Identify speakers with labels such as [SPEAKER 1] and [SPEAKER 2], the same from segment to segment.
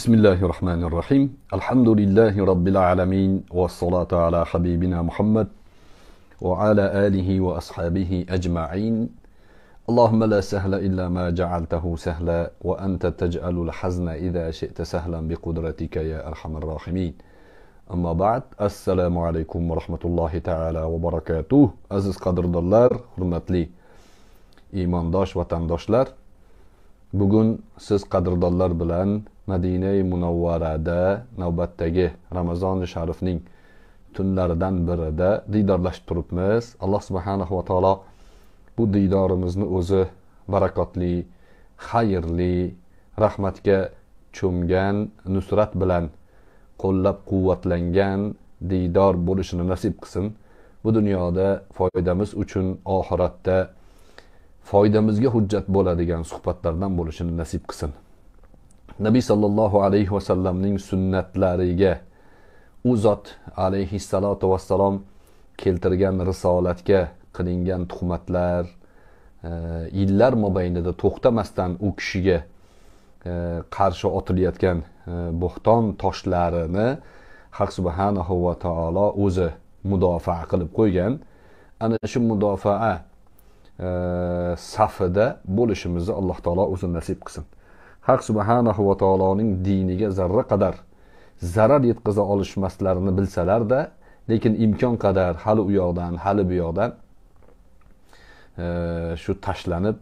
[SPEAKER 1] بسم الله الرحمن الرحيم الحمد لله رب العالمين والصلاة على حبيبنا محمد وعلى آله وأصحابه أجمعين اللهم لا سهل إلا ما جعلته سهلا وأنت تجعل الحزن إذا شئت سهلا بقدرتك يا أرحم الراحمين أما بعد السلام عليكم ورحمة الله تعالى وبركاته أزيز قدر دولار حرمت لي إيمان داش وطن داشلار bugun siz qadrdonlar bilan madinai munavvarada navbatdagi ramazoni sharifning tunlaridan birida diydorlashib turibmiz alloh subhanahu va taolo bu diydorimizni o'zi barakotli xayrli rahmatga cho'mgan nusrat bilan qo'llab quvvatlangan diydor bo'lishini nasib qilsin bu dunyoda foydamiz uchun oxiratda foydamizga hujjat bo'ladigan suhbatlardan bo'lishini nasib qilsin nabiy sollallohu alayhi vasallamning sunnatlariga u zot alayhissalotu vassalom keltirgan risolatga qilingan tuhmatlar e, yillar mobaynida to'xtamasdan u kishiga e, qarshi otilayotgan e, bo'xton toshlarini haq subhanahu va taolo o'zi mudofaa qilib qo'ygan ana shu mudofaa safida bo'lishimizni alloh taolo o'zi nasib qilsin haq subhanahu va taoloning diniga zarra qadar zarar yetkaza olishmaslarini bilsalarda lekin imkon qadar hali u yoqdan hali bu yoqdan e, shu tashlanib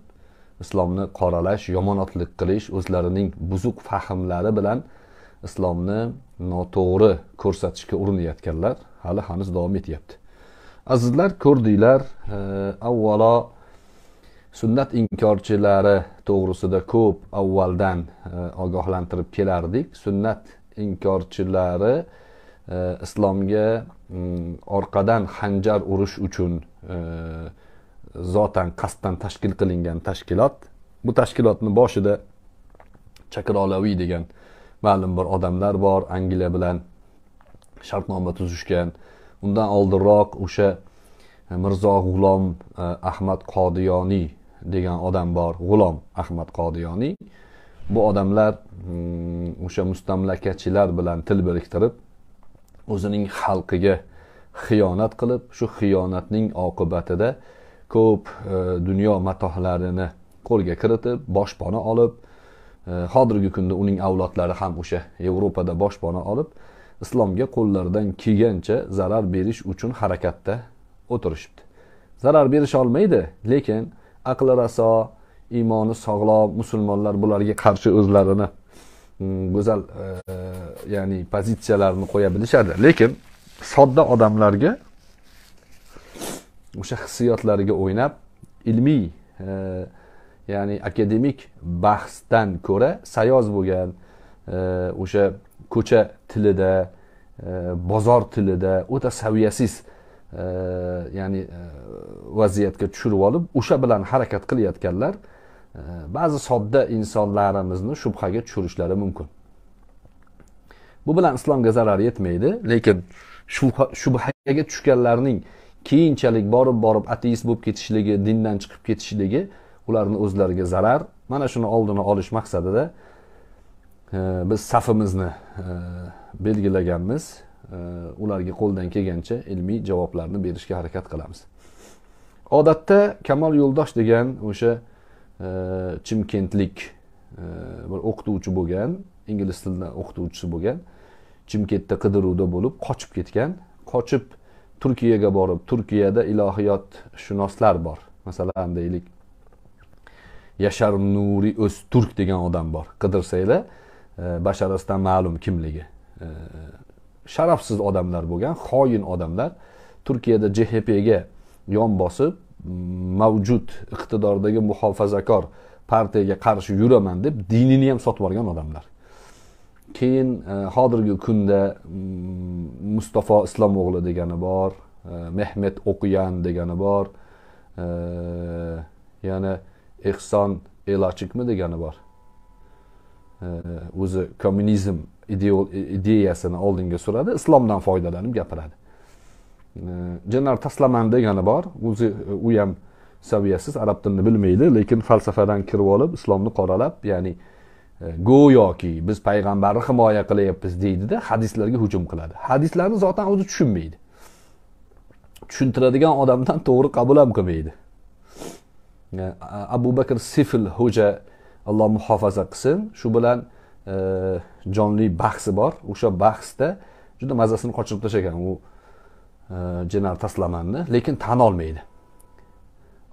[SPEAKER 1] islomni qoralash yomonotlik qilish o'zlarining buzuq fahmlari bilan islomni noto'g'ri ko'rsatishga urinayotganlar hali hanuz davom etyapti azizlar ko'rdinglar e, avvalo sunnat inkorchilari to'g'risida ko'p avvaldan e, ogohlantirib kelardik sunnat inkorchilari e, islomga mm, orqadan hanjar urish uchun e, zotan qasddan tashkil qilingan tashkilot bu tashkilotni boshida chakrolaviy degan ma'lum bir odamlar bor angliya bilan shartnoma tuzishgan undan oldinroq o'sha mirzo g'ulom ahmad qodiyoniy degan odam bor g'ulom ahmad qodiyoniy bu odamlar mm, o'sha mustamlakachilar bilan til biriktirib o'zining xalqiga xiyonat qilib shu xiyonatning oqibatida ko'p e, dunyo matohlarini qo'lga kiritib boshpana olib e, hozirgi kunda uning avlodlari ham o'sha yevropada boshpana olib islomga qo'llaridan kelgancha zarar berish uchun harakatda o'tirishibdi zarar berisha olmaydi lekin aqli raso iymoni sog'lom musulmonlar bularga qarshi o'zlarini mm, go'zal e, e, ya'ni pozitsiyalarini qo'ya bilishadi lekin sodda odamlarga o'sha hissiyotlariga o'ynab ilmiy e, ya'ni akademik bahsdan ko'ra sayoz bo'lgan e, o'sha e, ko'cha tilida e, bozor tilida o'ta saviyasiz ya'ni e, vaziyatga tushirib olib o'sha bilan harakat qilayotganlar e, ba'zi sodda insonlarimizni shubhaga tushirishlari mumkin bu bilan islomga zarar yetmaydi lekin shubhaga tushganlarning keyinchalik borib borib ateist bo'lib ketishligi dindan chiqib ketishligi ularni o'zlariga zarar mana shuni oldini olish maqsadida e, biz safimizni belgilaganmiz ularga qo'ldan kelgancha ilmiy javoblarni berishga harakat qilamiz odatda kamol yo'ldosh degan o'sha e, chimkentlik e, bir o'qituvchi bo'lgan ingliz tilidan o'qituvchisi bo'lgan chimkentda qidiruvda bo'lib qochib ketgan qochib turkiyaga borib turkiyada ilohiyot shunoslar bor masalan deylik yashar nuriy o'zturk degan odam bor qidirsanglar e, basharasidan ma'lum kimligi sharafsiz odamlar bo'lgan xoin odamlar turkiyada jhpga yon bosib mavjud iqtidordagi muhofazakor partiyaga qarshi yuraman deb dinini ham sotib olgan odamlar keyin e, hozirgi kunda mm, mustafo o'g'li degani bor e, mehmet o'qiyan degani bor e, yana ehson elachikmi degani bor o'zi kommunizm ideyasini oldinga suradi islomdan foydalanib gapiradi general taslaman degani bor o'zi u ham saviyasiz arab tilini bilmaydi lekin falsafadan kirib olib islomni qoralab ya'ni e, go'yoki biz payg'ambarni himoya qilyapmiz deydida hadislarga hujum qiladi hadislarni zotan o'zi tushunmaydi tushuntiradigan odamdan to'g'ri qabul ham qilmaydi e, abu bakr sifil ho'ja alloh muhofaza qilsin shu bilan E, jonli bahsi bor o'sha bahsda juda mazasini qochirib tashlagan u jeneral e, taslamanni lekin tan olmaydi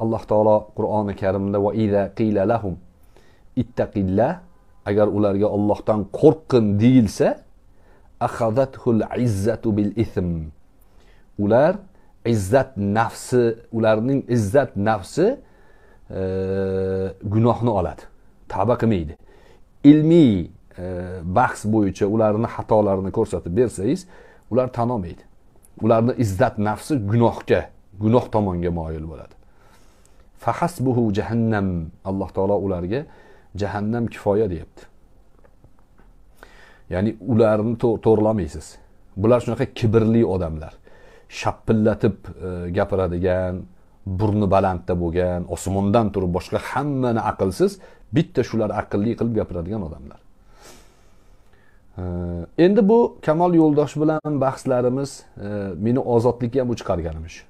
[SPEAKER 1] alloh taolo qur'oni karimda va ida qila lahum ittaqillah agar ularga ollohdan qo'rqin deyilsa axadathul izzatu bil ithm ular izzat nafsi ularning izzat nafsi e, gunohni oladi tavba qilmaydi ilmiy E, bahs bo'yicha ularni xatolarini ko'rsatib bersangiz ular tan olmaydi ularni izzat nafsi gunohga gunoh tomonga moyil bo'ladi fahasbuhu jahannam alloh taolo ularga jahannam kifoya deyapti ya'ni ularni to'g'irlamaysiz bular shunaqa kibrli odamlar shapillatib e, gapiradigan burni balandda bo'lgan osmondan turib boshqa hammani aqlsiz bitta shular aqlli qilib gapiradigan odamlar endi bu kamol yo'ldosh bilan bahslarimiz e, meni ozodlikka ham chiqarganim shu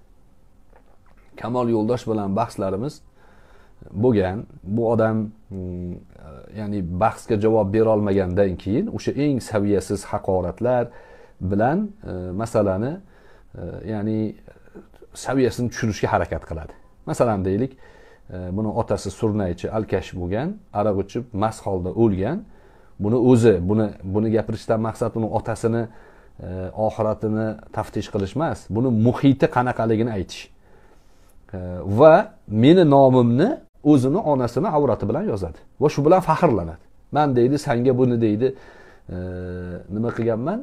[SPEAKER 1] kamol yo'ldosh bilan bahslarimiz bo'lgan bu odam mm, e, ya'ni bahsga javob berolmagandan keyin o'sha eng saviyasiz haqoratlar bilan e, masalani ya'ni saviyasini tushirishga harakat qiladi masalan deylik buni otasi surnaychi alkash bo'lgan aroq ichib mast holda o'lgan buni o'zi buni buni gapirishdan maqsad uni otasini e, oxiratini taftish qilish emas buni muhiti qanaqaligini aytish e, va meni nomimni o'zini onasini avrati bilan yozadi va shu bilan faxrlanadi man deydi sanga buni deydi e, nima qilganman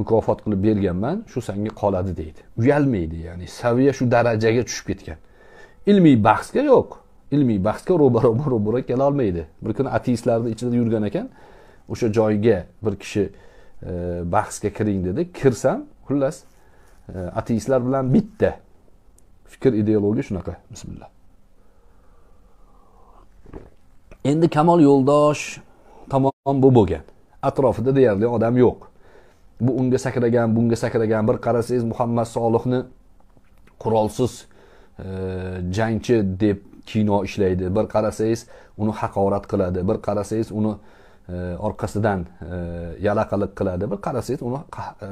[SPEAKER 1] mukofot qilib berganman shu sanga qoladi deydi uyalmaydi ya'ni saviya shu darajaga tushib ketgan ilmiy bahsga yo'q ilmiy bahsga ro'baroma ro'baro kela olmaydi bir kuni ateistlarni ichida yurgan ekan o'sha joyga bir kishi e, bahsga kiring dedi kirsam xullas e, ateistlar bilan bitta fikr ideologiya shunaqa bismillah endi kamol yo'ldosh tamom bu bo'lgan atrofida deyarli odam yo'q bu unga sakragan bunga sakragan bir qarasangiz muhammad solihni qurolsiz e, jangchi deb kino ishlaydi bir qarasangiz uni haqorat qiladi bir qarasangiz uni e, orqasidan e, yalaqiliq qiladi bir qarasangiz uni e,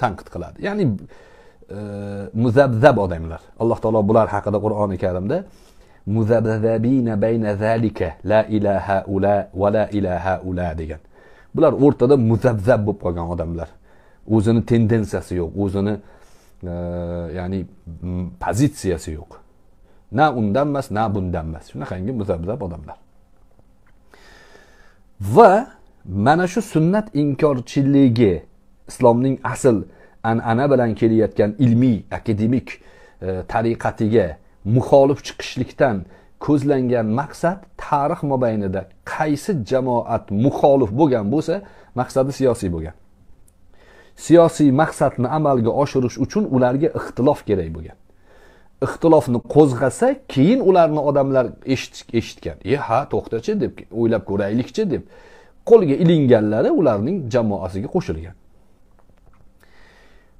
[SPEAKER 1] tanqid qiladi ya'ni muzabzab odamlar alloh taolo bular haqida qur'oni karimda la ilaha ula va la ilaha ula degan bular o'rtada muzabzab bo'lib qolgan odamlar o'zini tendensiyasi yo'q o'zini ya'ni pozitsiyasi yo'q na undan emas na bundan emas shunaqangi muzabzab odamlar va mana shu sunnat inkorchiligi islomning asl an'ana bilan kelayotgan ilmiy akademik e, tariqatiga muxolif chiqishlikdan ko'zlangan maqsad tarix mobaynida qaysi jamoat muxolif bo'lgan bo'lsa maqsadi siyosiy bo'lgan siyosiy maqsadni amalga oshirish uchun ularga ixtilof kerak bo'lgan ixtilofni qo'zg'asa keyin ularni odamlar eshitgan e ha to'xtachi deb o'ylab ko'raylikchi deb qo'lga ilinganlari ularning jamoasiga qo'shilgan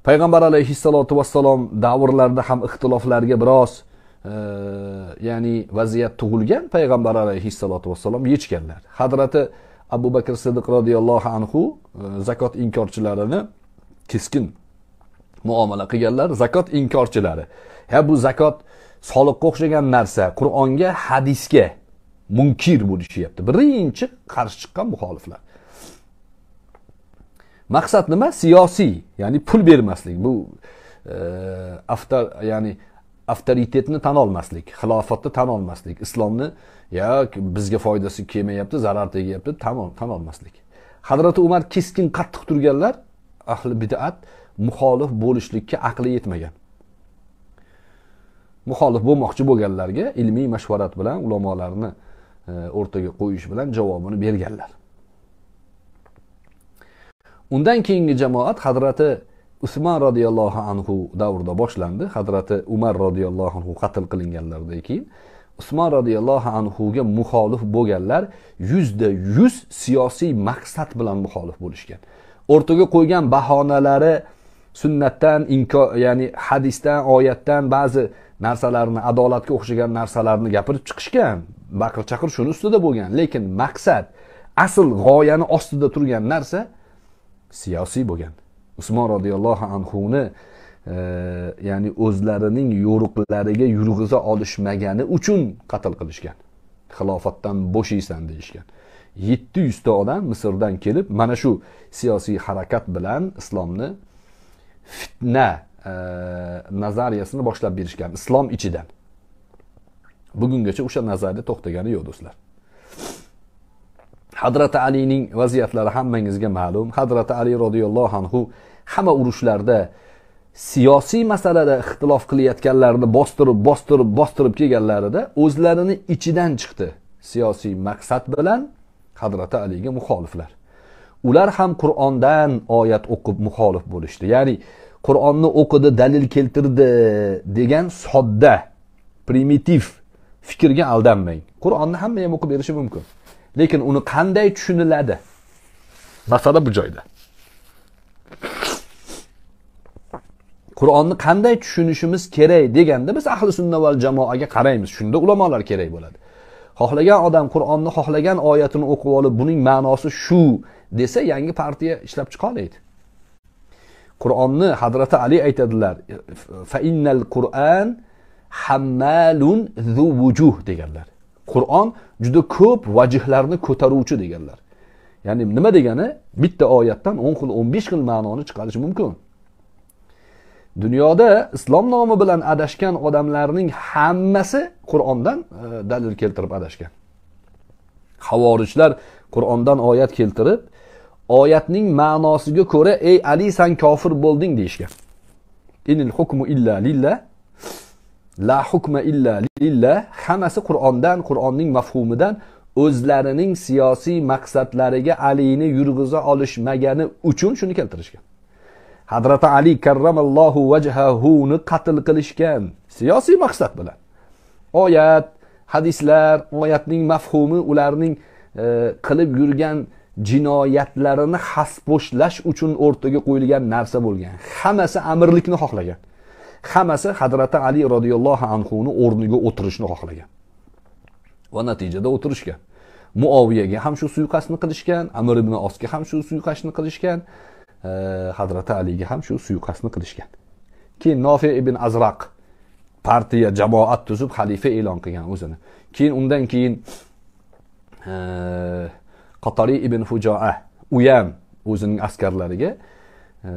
[SPEAKER 1] payg'ambar alayhissalotu vassalom davrlarida ham ixtiloflarga biroz e, ya'ni vaziyat tug'ilgan payg'ambar alayhissalotu vassalom yechganlar hadrati abu bakr siddiq roziyallohu anhu e, zakot inkorchilarini keskin muomala qilganlar zakot inkorchilari ha bu zakot soliqqa o'xshagan narsa qur'onga hadisga munkir bo'lishyapti birinchi qarshi chiqqan muxoliflar maqsad nima siyosiy ya'ni pul bermaslik bu e, ya'ni avtoritetni tan olmaslik xilofatni tan olmaslik islomni yo bizga foydasi kelmayapti zarar tegyapti tan olmaslik hadrati umar keskin qattiq turganlar ahli bidat muxolif bo'lishlikka aqli yetmagan muxolif bo'lmoqchi bo'lganlarga ilmiy mashvarat bilan ulamolarni e, o'rtaga qo'yish bilan javobini berganlar undan keyingi jamoat hazrati usmon roziyallohu anhu davrida boshlandi hazrati umar roziyallohu anhu qatl qilinganlaridan keyin usmon roziyallohu anhuga muxolif bo'lganlar yuzda yuz siyosiy maqsad bilan muxolif bo'lishgan o'rtaga qo'ygan bahonalari sunnatdan inko ya'ni hadisdan oyatdan ba'zi narsalarni adolatga o'xshagan narsalarni gapirib chiqishgan baqir chaqir shuni ustida bo'lgan lekin maqsad asl g'oyani ostida turgan narsa siyosiy bo'lgan usmon roziyallohu anhuni e, ya'ni o'zlarining yo'riqlariga yurg'iza olishmagani uchun qatl qilishgan xilofatdan bo'shaysan deyishgan yetti yuzta odam misrdan kelib mana shu siyosiy harakat bilan islomni fitna e, nazariyasini boshlab berishgan islom ichida bugungacha o'sha nazariya to'xtagani yo'q do'stlar hazrati alining vaziyatlari hammangizga ma'lum hazrati ali roziyallohu anhu hamma urushlarda siyosiy masalada ixtilof qilayotganlarni bostirib bostirib bostirib kelganlarida o'zlarini ichidan chiqdi siyosiy maqsad bilan hazrati aliga muxoliflar ular ham qur'ondan oyat o'qib muxolif bo'lishdi ya'ni qur'onni o'qidi dalil keltirdi degan sodda primitiv fikrga aldanmang qur'onni hamma ham o'qib berishi mumkin lekin uni qanday tushuniladi masala bu joyda qur'onni qanday tushunishimiz kerak deganda biz ahli sunna val jamoaga qaraymiz shunda ulamolar kerak bo'ladi xohlagan odam qur'onni xohlagan oyatini o'qib olib buning ma'nosi shu desa yangi partiya ishlab chiqolmaydi qur'onni hadrati ali aytadilar fainnal qur'an hammalun zu vujuh deganlar qur'on juda ko'p vajihlarni ko'taruvchi deganlar ya'ni nima degani bitta oyatdan o'n xil o'n besh xil ma'noni chiqarish mumkin dunyoda islom nomi bilan adashgan odamlarning hammasi qur'ondan e, dalil keltirib adashgan havorijlar qur'ondan oyat keltirib oyatning ma'nosiga ko'ra ey ali san kofir bo'lding deyishgan inil hukmu illa lillah la hukma illa lillah hammasi qur'ondan qur'onning mafhumidan o'zlarining siyosiy maqsadlariga alini yurg'iza olishmagani uchun shuni keltirishgan hadrati ali karramallohu vajhahuni qatl qilishgan siyosiy maqsad bilan oyat hadislar oyatning mafhumi ularning e, qilib yurgan jinoyatlarini xasbo'shlash uchun o'rtaga qo'yilgan narsa bo'lgan hammasi amirlikni xohlagan hammasi hadrati ali roziyallohu anhuni o'rniga o'tirishni xohlagan va natijada o'tirishgan muoviyaga ham shu suiqasdni qilishgan amir ibn osga ham shu suiqasdni qilishgan e, hadrati aliga ham shu suiqasdni qilishgan keyin nofi ibn azraq partiya jamoat tuzib xalifa e'lon qilgan o'zini keyin undan keyin e, qatori ibn fujoa u ham o'zining askarlariga e,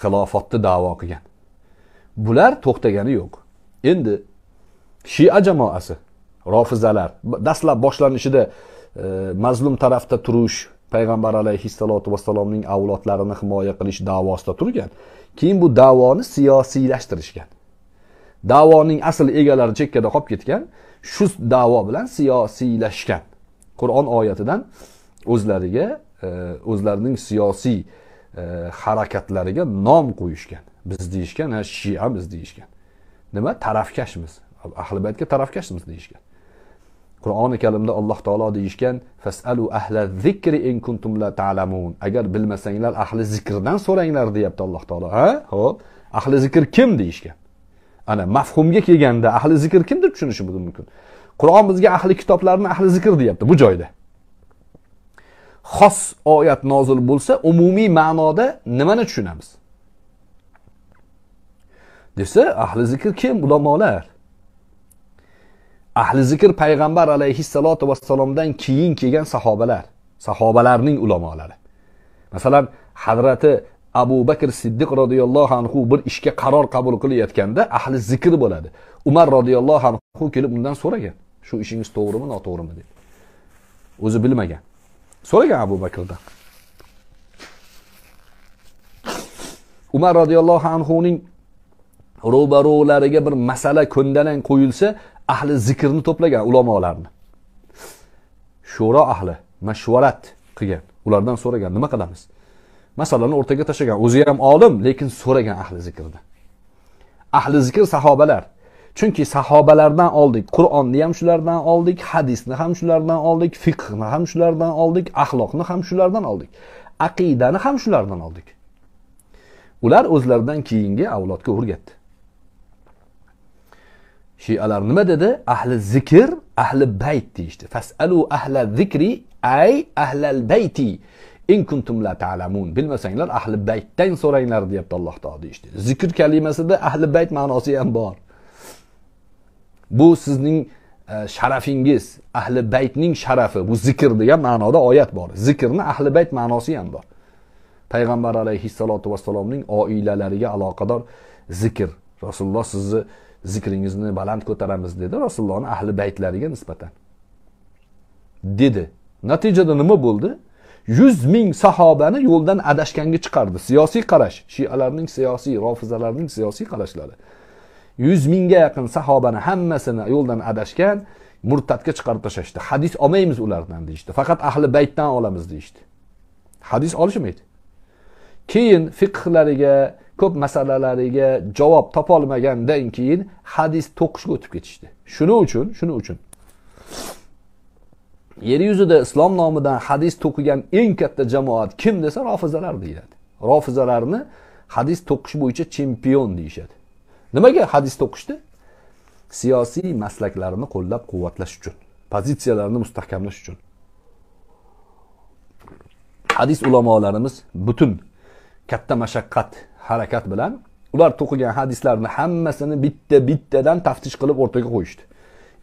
[SPEAKER 1] xilofatni davo qilgan bular to'xtagani yo'q endi shia jamoasi rofizalar dastlab boshlanishida e, mazlum tarafda turish payg'ambar alayhissalotu vassalomning avlodlarini himoya qilish davosida turgan keyin bu davoni siyosiylashtirishgan davoning asl egalari chekkada qolib ketgan shu davo bilan siyosiylashgan qur'on oyatidan o'zlariga e, o'zlarining siyosiy e, harakatlariga nom qo'yishgan biz deyishgan shiamiz deyishgan nima tarafkashmiz ahli baytga tarafkashmiz deyishgan qur'oni karimda alloh taolo deyishgan fasalu ahla zikri in kuntum la ta'lamun agar bilmasanglar ahli zikrdan so'ranglar deyapti alloh taolo ha ho'p ahli zikr kim deyishgan ana mafhumga kelganda ahli zikr kim deb tushunishimiz mumkin Qur'on bizga ahli kitoblarni ahli zikr deyapti bu joyda. Xos oyat nozil bo'lsa, umumiy ma'noda nimani tushunamiz? Desa, ahli zikr kim? Ulamolar. Ahli zikr payg'ambar alayhissalotu vassalomdan keyin kelgan sahobalar, sahobalarning ulamolari. Masalan, Hazrati abu bakr siddiq roziyallohu anhu bir ishga qaror qabul qilayotganda ahli zikr bo'ladi umar roziyallohu anhu kelib undan so'ragan shu ishingiz to'g'rimi noto'g'rimi deb o'zi bilmagan so'ragan abu bakrdan umar roziyallohu anhuning ro'barolariga bir masala ko'ndalang qo'yilsa ahli zikrni to'plagan ulamolarni sho'ro ahli mashvarat qilgan ulardan so'ragan nima qilamiz masalani o'rtaga tashlagan o'zi ham olim lekin so'ragan ahli zikrni ahli zikr sahobalar chunki sahobalardan oldik qur'onni ham shulardan oldik hadisni ham shulardan oldik fiqhni ham shulardan oldik axloqni ham shulardan oldik aqidani ham shulardan oldik ular o'zlaridan keyingi avlodga o'rgatdi shialar nima dedi ahli zikr ahli bayt deyishdi fasalu ahla zikri ay ahlal bayti in kuntum la ta'lamun bilmasanglar ahli baytdan so'ranglar deyapti alloh taolo deyishdi zikr kalimasida ahli bayt ma'nosi ham bor bu sizning e, sharafingiz ahli baytning sharafi bu zikr degan ma'noda oyat bor zikrni ahli bayt ma'nosi ham bor payg'ambar alayhissalotu vassalomning oilalariga aloqador zikr rasululloh sizni zikringizni baland ko'taramiz dedi rasulullohni ahli baytlariga nisbatan dedi natijada nima bo'ldi yuz ming sahobani yo'ldan adashganga chiqardi siyosiy qarash shialarning siyosiy rofizalarning siyosiy qarashlari yuz mingga yaqin sahobani hammasini yo'ldan adashgan murtadga chiqarib tashlashdi hadis olmaymiz ulardan deyishdi faqat ahli baytdan olamiz deyishdi hadis olishmaydi keyin fiqhlariga ko'p masalalariga javob topolmagandan keyin hadis to'qishga o'tib ketishdi shuning uchun shuning uchun yer yuzida islom nomidan hadis to'qigan eng katta jamoat kim desa rofizalar deyiladi rofizalarni hadis to'qish bo'yicha chempion deyishadi nimaga hadisni o'qishdi siyosiy maslaklarni qo'llab quvvatlash uchun pozitsiyalarini mustahkamlash uchun hadis ulamolarimiz butun katta mashaqqat harakat bilan ular to'qigan hadislarni hammasini bitta bittadan taftish qilib o'rtaga qo'yishdi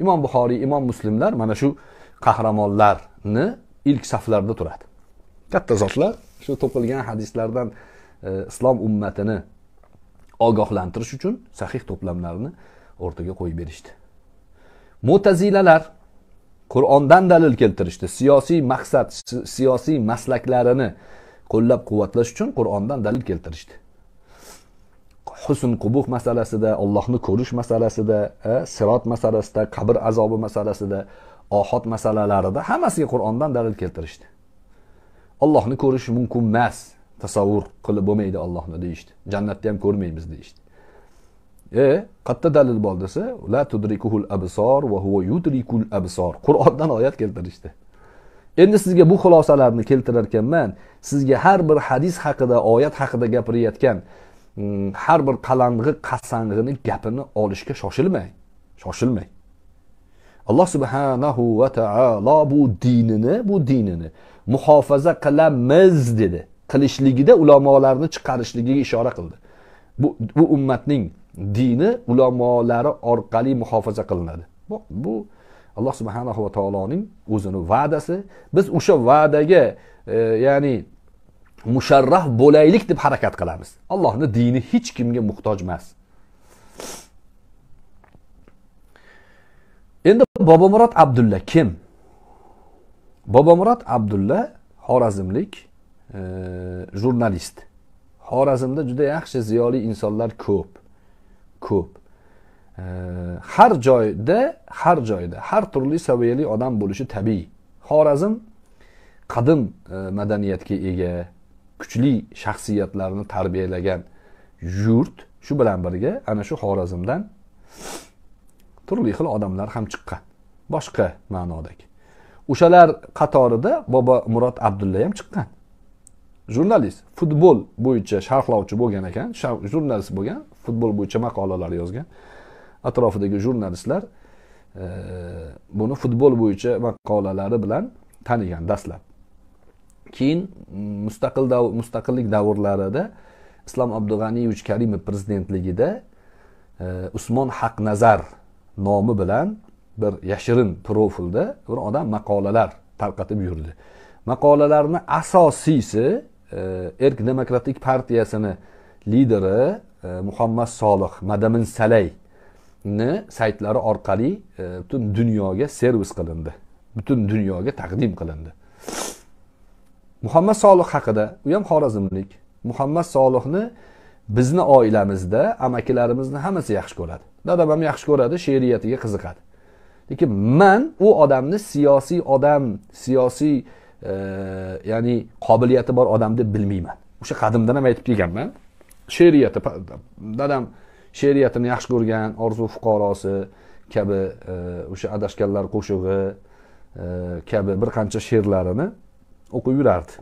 [SPEAKER 1] imom buxoriy imom muslimlar mana shu qahramonlarni ilk saflarda turadi katta zotlar shu to'qilgan hadislardan e, islom ummatini ogohlantirish uchun sahih to'plamlarni o'rtaga qo'yib berishdi mo'tazilalar qur'ondan dalil keltirishdi siyosiy maqsad siyosiy maslaklarini qo'llab quvvatlash uchun qur'ondan dalil keltirishdi husn qubuh masalasida ollohni ko'rish masalasida e, sirot masalasida qabr azobi masalasida ohot masalalarida hammasiga qur'ondan dalil keltirishdi ollohni ko'rish mumkin emas tasavvur qilib bo'lmaydi ollohni deyishdi. Jannatni ham ko'rmaymiz deyishdi. E, qayerda dalil bor desa, la tudrikuhul absor va huwa yudrikul absor. Qur'ondan oyat keltirishdi. Endi sizga bu xulosalarni keltirar ekanman, sizga har bir hadis haqida, oyat haqida gapirayotgan mm, har bir qalang'i qasang'ini gapini olishga shoshilmang. Shoshilmang. alloh subhanahu va taolo bu dinini bu dinini muhofaza qilamiz dedi qilishligida ulamolarni chiqarishligiga ishora qildi bu, bu ummatning dini ulamolari orqali muhofaza qilinadi bu, bu alloh subhanahu va taoloning o'zini va'dasi biz o'sha va'daga e, ya'ni musharraf bo'laylik deb harakat qilamiz allohni dini hech kimga muhtoj emas endi bobomurod abdulla kim bobomurod abdulla xorazmlik jurnalist xorazmda juda yaxshi ziyoli insonlar ko'p ko'p har joyda har joyda har turli saviyali odam bo'lishi tabiiy xorazm qadim e, madaniyatga ega kuchli shaxsiyatlarni tarbiyalagan yurt shu bilan birga ana shu xorazmdan turli xil odamlar ham chiqqan boshqa ma'nodagi o'shalar qatorida bobo murod abdulla ham chiqqan jurnalist futbol bo'yicha sharhlovchi bo'lgan ekan jurnalist bo'lgan futbol bo'yicha maqolalar yozgan atrofidagi jurnalistlar e, buni futbol bo'yicha maqolalari bilan tanigan dastlab keyin mustaqil dav mustaqillik davrlarida islom abdug'aniyevich karimov prezidentligida e, usmon haqnazar nomi bilan bir yashirin profilda bir odam maqolalar tarqatib yurdi maqolalarni asosiysi erk demokratik partiyasini lideri e, muhammad solih madamin salayni saytlari orqali e, butun dunyoga servis qilindi butun dunyoga taqdim qilindi muhammad solih haqida u ham xorazmlik muhammad solihni bizni oilamizda amakilarimizni hammasi yaxshi ko'radi dadam ham yaxshi ko'radi she'riyatiga qiziqadi lekin man u odamni siyosiy odam siyosiy ya'ni qobiliyati bor odam deb bilmayman o'sha qadimdan ham aytib kelganman she'riyati dadam she'riyatini yaxshi ko'rgan orzu fuqarosi kabi e, o'sha adashganlar qo'shig'i e, kabi bir qancha she'rlarini o'qib yurardi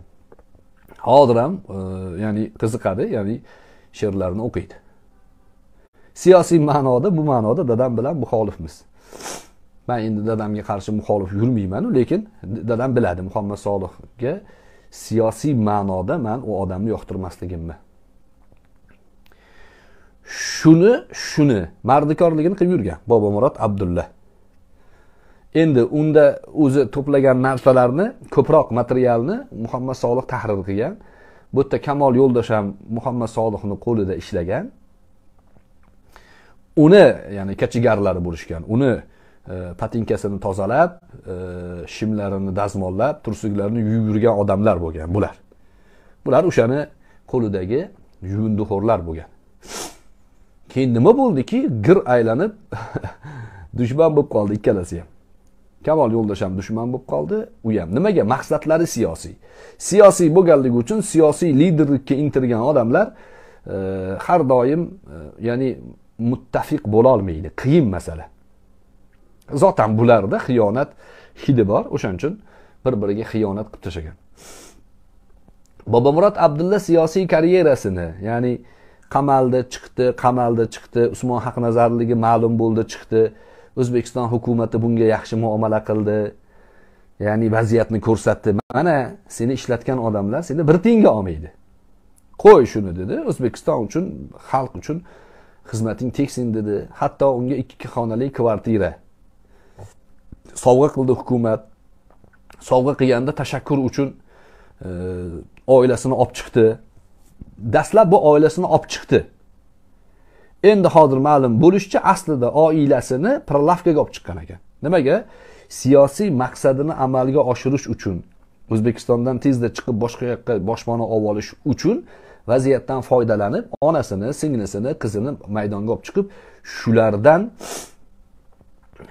[SPEAKER 1] hozir ham e, ya'ni qiziqadi ya'ni she'rlarni o'qiydi siyosiy ma'noda bu ma'noda dadam bilan muxolifmiz man endi dadamga qarshi muxolif yurmaymanu lekin dadam biladi muhammad solihga siyosiy ma'noda man u odamni yoqtirmasligimni shuni shuni mardikorligini qilib yurgan bobomurod abdulla endi unda o'zi to'plagan narsalarni ko'proq materialni muhammad solih tahrir qilgan bu yerda kamol yo'ldosh ham muhammad solihni qo'lida ishlagan uni ya'ni kachigarlari bo'lishgan uni Э, patinkasini tozalab э, shimlarini dazmollab tursuklarini yuvib yurgan odamlar bo'lgan bular bular o'shani qo'lidagi yuvindixo'rlar bo'lgan keyin nima bo'ldiki gir aylanib dushman bo'lib qoldi ikkalasi ham kamol yo'ldosh ham dushman bo'lib qoldi u ham nimaga maqsadlari siyosiy siyosiy bo'lganligi uchun siyosiy liderlikka intilgan odamlar e, har doim e, ya'ni muttafiq bo'lolmaydi qiyin masala zotan bularda xiyonat hidi bor o'shaning uchun bir biriga xiyonat qilib tashlagan bobomurod abdulla siyosiy karyerasini ya'ni qamaldi chiqdi qamaldi chiqdi usmon haqnazarligi ma'lum bo'ldi chiqdi o'zbekiston hukumati bunga yaxshi muomala qildi ya'ni vaziyatni ko'rsatdi mana seni ishlatgan odamlar seni bir tiyinga olmaydi qo'y shuni dedi o'zbekiston uchun xalq uchun xizmating teksin dedi hatto unga ikki xonali kvartira sovg'a qildi hukumat sovg'a qilganda tashakkur uchun e, oilasini olib chiqdi dastlab bu oilasini olib chiqdi endi hozir ma'lum bo'lishicha aslida oilasini prolavkaga olib chiqqan ekan nimaga siyosiy maqsadini amalga oshirish uchun o'zbekistondan tezda chiqib boshqa yoqqa boshpana olib olish uchun vaziyatdan foydalanib onasini singlisini qizini maydonga olib chiqib shulardan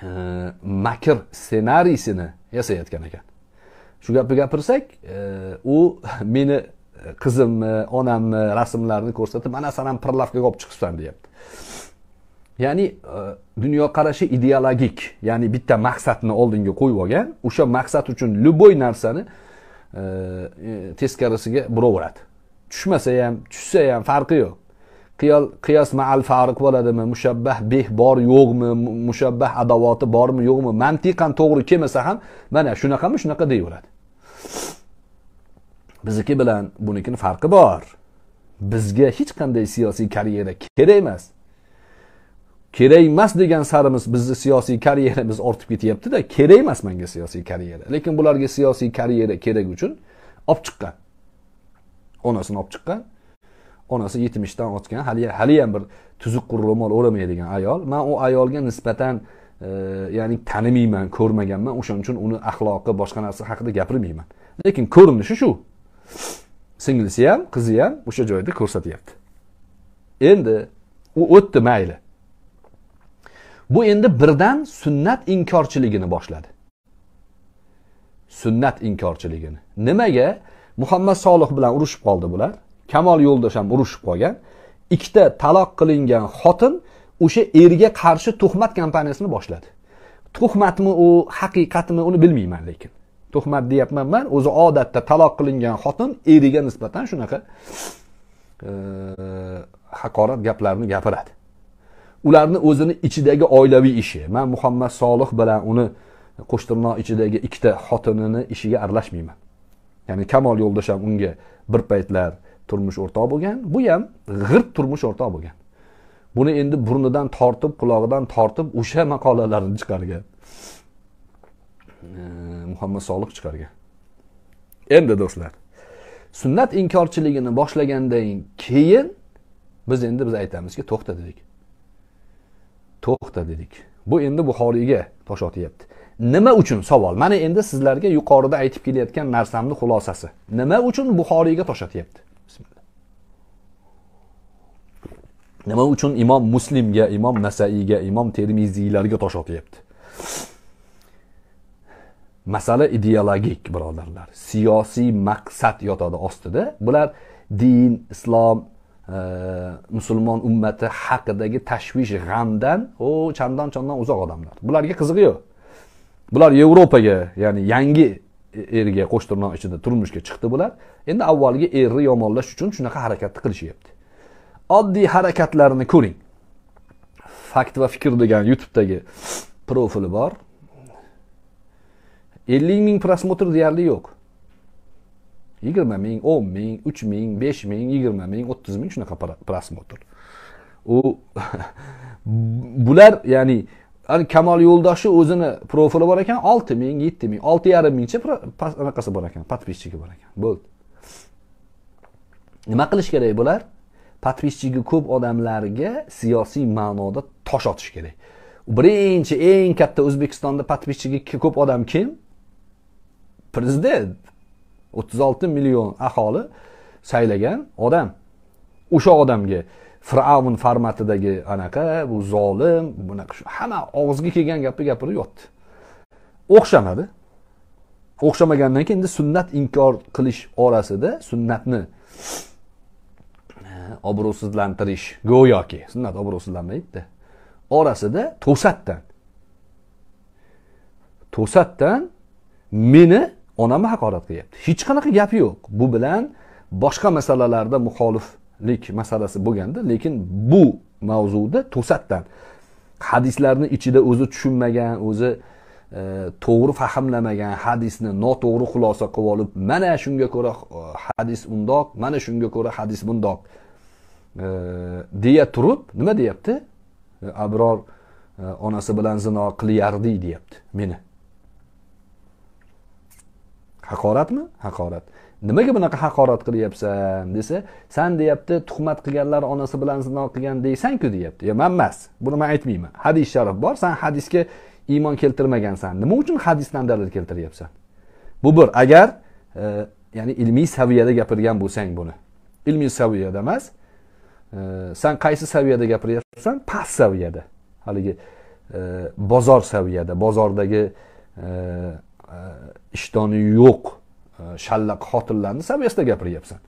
[SPEAKER 1] Э, makr ssenariysini yasayotgan ekan shu gapni gapirsak e, u meni e, qizimni onamni rasmlarini ko'rsatib mana san ham pirlavkaga olib chiqibsan deyapti ya'ni e, dunyoqarashi ideologik ya'ni bitta maqsadni oldinga qo'yib olgan o'sha maqsad uchun любой narsani teskarisiga buraveradi tushmasa ham tushsa ham farqi yo'q qiyos maal farq bo'ladimi mushabbah beh bor yo'qmi mushabbah adovati bormi yo'qmi mantiqan to'g'ri kelmasa ham mana shunaqami shunaqa deyaveradi bizniki bilan bunikini farqi bor bizga hech qanday siyosiy karyera kerak emas kerak emas degan sarimiz bizni siyosiy karyeramiz ortib ketyaptida kerak emas menga siyosiy karyera lekin bularga siyosiy karyera kerak uchun olib chiqqan onasini olib chiqqan onasi yetmishdan o'tgan hali haliyam bir tuzuq ro'mol o'ramaydigan ayol man u ayolga nisbatan e, ya'ni tanimayman ko'rmaganman o'shaning uchun uni axloqi boshqa narsa haqida gapirmayman lekin ko'rinishi shu singlisi ham qizi ham o'sha joyda ko'rsatyapti endi u o'tdi mayli bu endi birdan sunnat inkorchiligini boshladi sunnat inkorchiligini nimaga muhammad solih bilan urushib qoldi bular Kamol yo'ldosh ham urushib qolgan. Ikkita taloq qilingan xotin o'sha erga qarshi tuhmat kampaniyasini boshladi. Tuhmatmi u, haqiqatmi uni bilmayman lekin. Tuhmat deyapman men, o'zi odatda taloq qilingan xotin eriga nisbatan shunaqa e, haqorat gaplarni gapiradi. Ularni o'zini ichidagi oilaviy ishi. Men Muhammad Solih bilan uni qo'shtirnoq ichidagi ikkita xotinini ishiga aralashmayman ya'ni kamol yo'ldosh ham unga bir paytlar turmush o'rtoq bo'lgan bu ham g'irt turmush o'rtoq bo'lgan buni endi burnidan tortib qulog'idan tortib o'sha maqolalarni chiqargan muhammad solih chiqargan endi do'stlar sunnat inkorchiligini boshlagandan keyin biz endi biz aytamizki to'xta dedik to'xta dedik bu endi buxoriyga tosh otyapti nima uchun savol mana endi sizlarga yuqorida aytib kelayotgan narsamni xulosasi nima uchun buxoriyga tosh otyapti nima uchun imom muslimga imom nasaiyga imom termiziylarga tosh otyapti masala ideologik birodarlar siyosiy maqsad yotadi ostida bular din islom e, musulmon ummati haqidagi tashvish g'amdan o chandon chandon uzoq odamlar bularga qizig'i yo'q bular yevropaga ya'ni yangi erga qo'shtirnoq ichida turmushga chiqdi bular endi avvalgi erni yomonlash uchun shunaqa harakatni qilishyapti oddiy harakatlarini ko'ring fakt va fikr degan youtubedagi profili bor ellik ming prosmotr deyarli yo'q yigirma ming o'n ming uch ming besh ming yigirma ming o'ttiz ming shunaqa prosmotr u bular ya'ni kamol yo'ldoshi o'zini profili bor ekan olti ming yetti ming olti yarim mingcha anaqasi bor ekan подписчиgi bor ekan bo'ldi nima qilish kerak bular patrischigi ko'p odamlarga siyosiy ma'noda tosh otish kerak birinchi eng katta o'zbekistonda patrischigi ko'p odam kim prezident 36 million aholi saylagan odam o'sha odamga fir'avn formatidagi anaqa bu zolim bunaqa shu hamma og'ziga kelgan gapni gapirib yotdi o'xshamadi o'xshamagandan keyin endi sunnat inkor qilish orasida sunnatni obro'sizlantirish go'yoki sunnat obro'sizlanmaydida orasida to'satdan to'satdan meni onamni haqorat qilyapti hech qanaqa gapi yo'q bu bilan boshqa masalalarda muxoliflik masalasi bo'lganda lekin bu mavzuda to'satdan hadislarni ichida o'zi tushunmagan o'zi e, to'g'ri fahmlamagan hadisni noto'g'ri xulosa qilib olib mana shunga ko'ra e, hadis undoq mana shunga ko'ra hadis bundoq deya turib nima deyapti abror e, onasi bilan zino qilyardi deyapti meni haqoratmi haqorat nimaga bunaqa haqorat qilyapsan desa san deyapti tuhmat qilganlar onasi bilan zino qilgan deysanku deyapti yo man emas buni man aytmayman hadis sharif bor san hadisga iymon keltirmagansan nima uchun hadisdan dalil keltiryapsan bu bir agar e, ya'ni ilmiy saviyada gapirgan bo'lsang buni ilmiy saviyada emas sen qaysi saviyada gapiryapsan past saviyada haligi e, bozor saviyada bozordagi e, e, ishtoni yo'q shallaq xotinlarni saviyasida gapiryapsan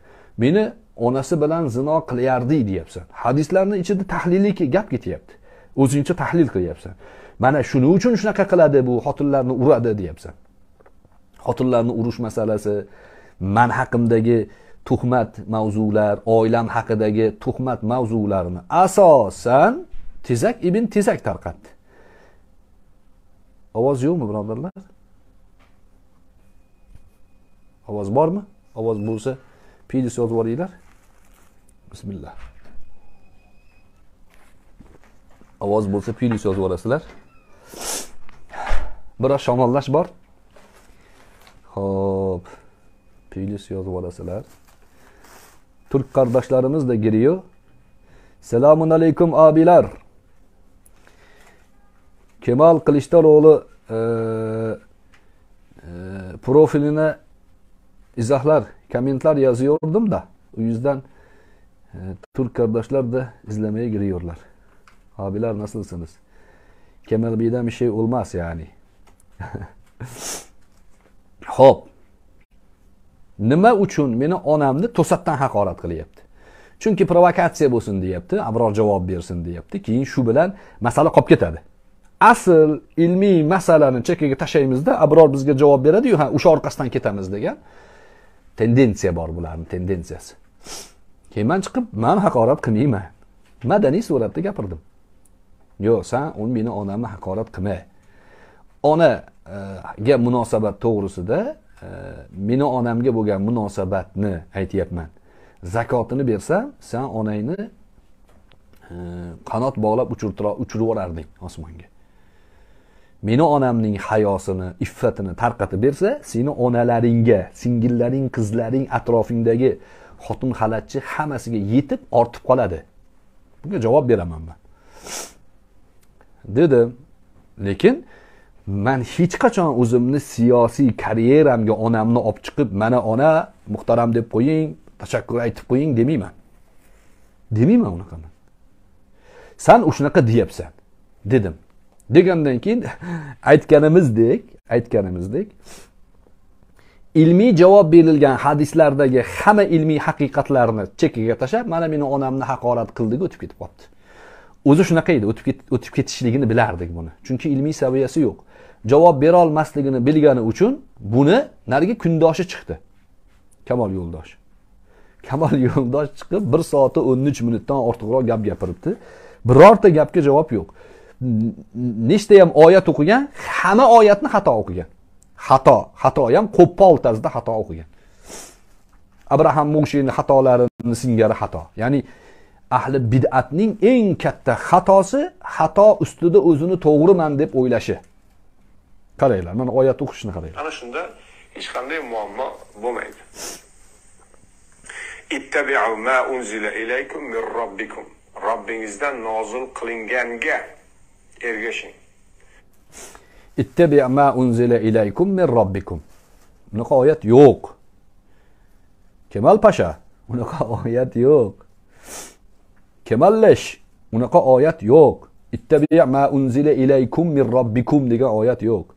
[SPEAKER 1] meni onasi bilan zino qilyardi deyapsan hadislarni ichida tahliliy gap ketyapti o'zingcha tahlil qilyapsan mana shuning uchun shunaqa qiladi bu xotinlarni uradi deyapsan xotinlarni urish masalasi man haqimdagi tuhmat mavzular oilam haqidagi tuhmat mavzularini asosan tezak ibn tezak tarqatdi ovoz yo'qmi birodarlar ovoz bormi ovoz bo'lsa pilis yozib yuboringlar bismillah ovoz bo'lsa pilis yozib yuborasizlar biroz shamollash bor ho'p pilis yozib yuborasizlar Türk kardeşlerimiz de giriyor. Selamun aleyküm abiler. Kemal Kılıçdaroğlu e, e, profiline izahlar, komentler yazıyordum da o yüzden e, Türk kardeşler de izlemeye giriyorlar. Abiler nasılsınız? Kemal Bey'den bir şey olmaz yani. Hop. nima uchun meni onamni to'satdan haqorat qilyapti chunki provokatsiya bo'lsin deyapti abror javob bersin deyapti keyin shu bilan masala qolib ketadi asl ilmiy masalani chekkaga tashlaymizda abror bizga javob beradiyu ha o'sha orqasidan ketamiz degan tendensiya bor bularni tendensiyasi keyin man chiqib man haqorat qilmayman madaniy suratda gapirdim yo'q san u meni onamni haqorat qilma onaga e, munosabat to'g'risida meni onamga bo'lgan munosabatni aytyapman zakotini bersam san onangni e, qanot bog'lab uchirib yuborarding osmonga meni onamning hayosini iffatini tarqatib bersa seni onalaringga singillaring qizlaring atrofingdagi xotin xalatchi hammasiga yetib ortib qoladi bunga javob beraman man dedim lekin man hech qachon o'zimni siyosiy karyeramga onamni olib chiqib mana ona muhtaram deb qo'ying tashakkur aytib qo'ying demayman demayman unaqani san o'shunaqa deyapsan dedim degandan keyin aytganimizdek aytganimizdek ilmiy javob berilgan hadislardagi hamma ilmiy haqiqatlarni chekkaga tashlab mana meni onamni haqorat qildigu o'tib ketib qolibdi o'zi shunaqa edi o'tib o'tib ketishligini bilardik buni chunki ilmiy saviyasi yo'q javob berolmasligini bilgani uchun buni narigi kundoshi chiqdi kamol yo'ldosh kamol yo'ldosh chiqib bir soati o'n uch minutdan ortiqroq gap gapiribdi birorta gapga javob yo'q nechtayam oyat o'qigan hamma oyatni xato o'qigan xato xato ham qo'pol tarzda xato o'qigan abraham mushini xatolarini singari xato ya'ni ahli bid'atning eng katta xatosi xato ustida o'zini to'g'riman deb o'ylashi
[SPEAKER 2] qaranglar mana oyat o'qishni qaranglar ana shunda hech qanday muammo bo'lmaydi ittabi'u ma unzila ilaykum min robbikum robbingizdan nozil qilinganga ergashing
[SPEAKER 1] ittabi ma unzila ilaykum min robbikum unaqa oyat yo'q kemal pasha unaqa oyat yo'q kemallash unaqa oyat yo'q ittabi ma unzila ilaykum min robbikum degan oyat yo'q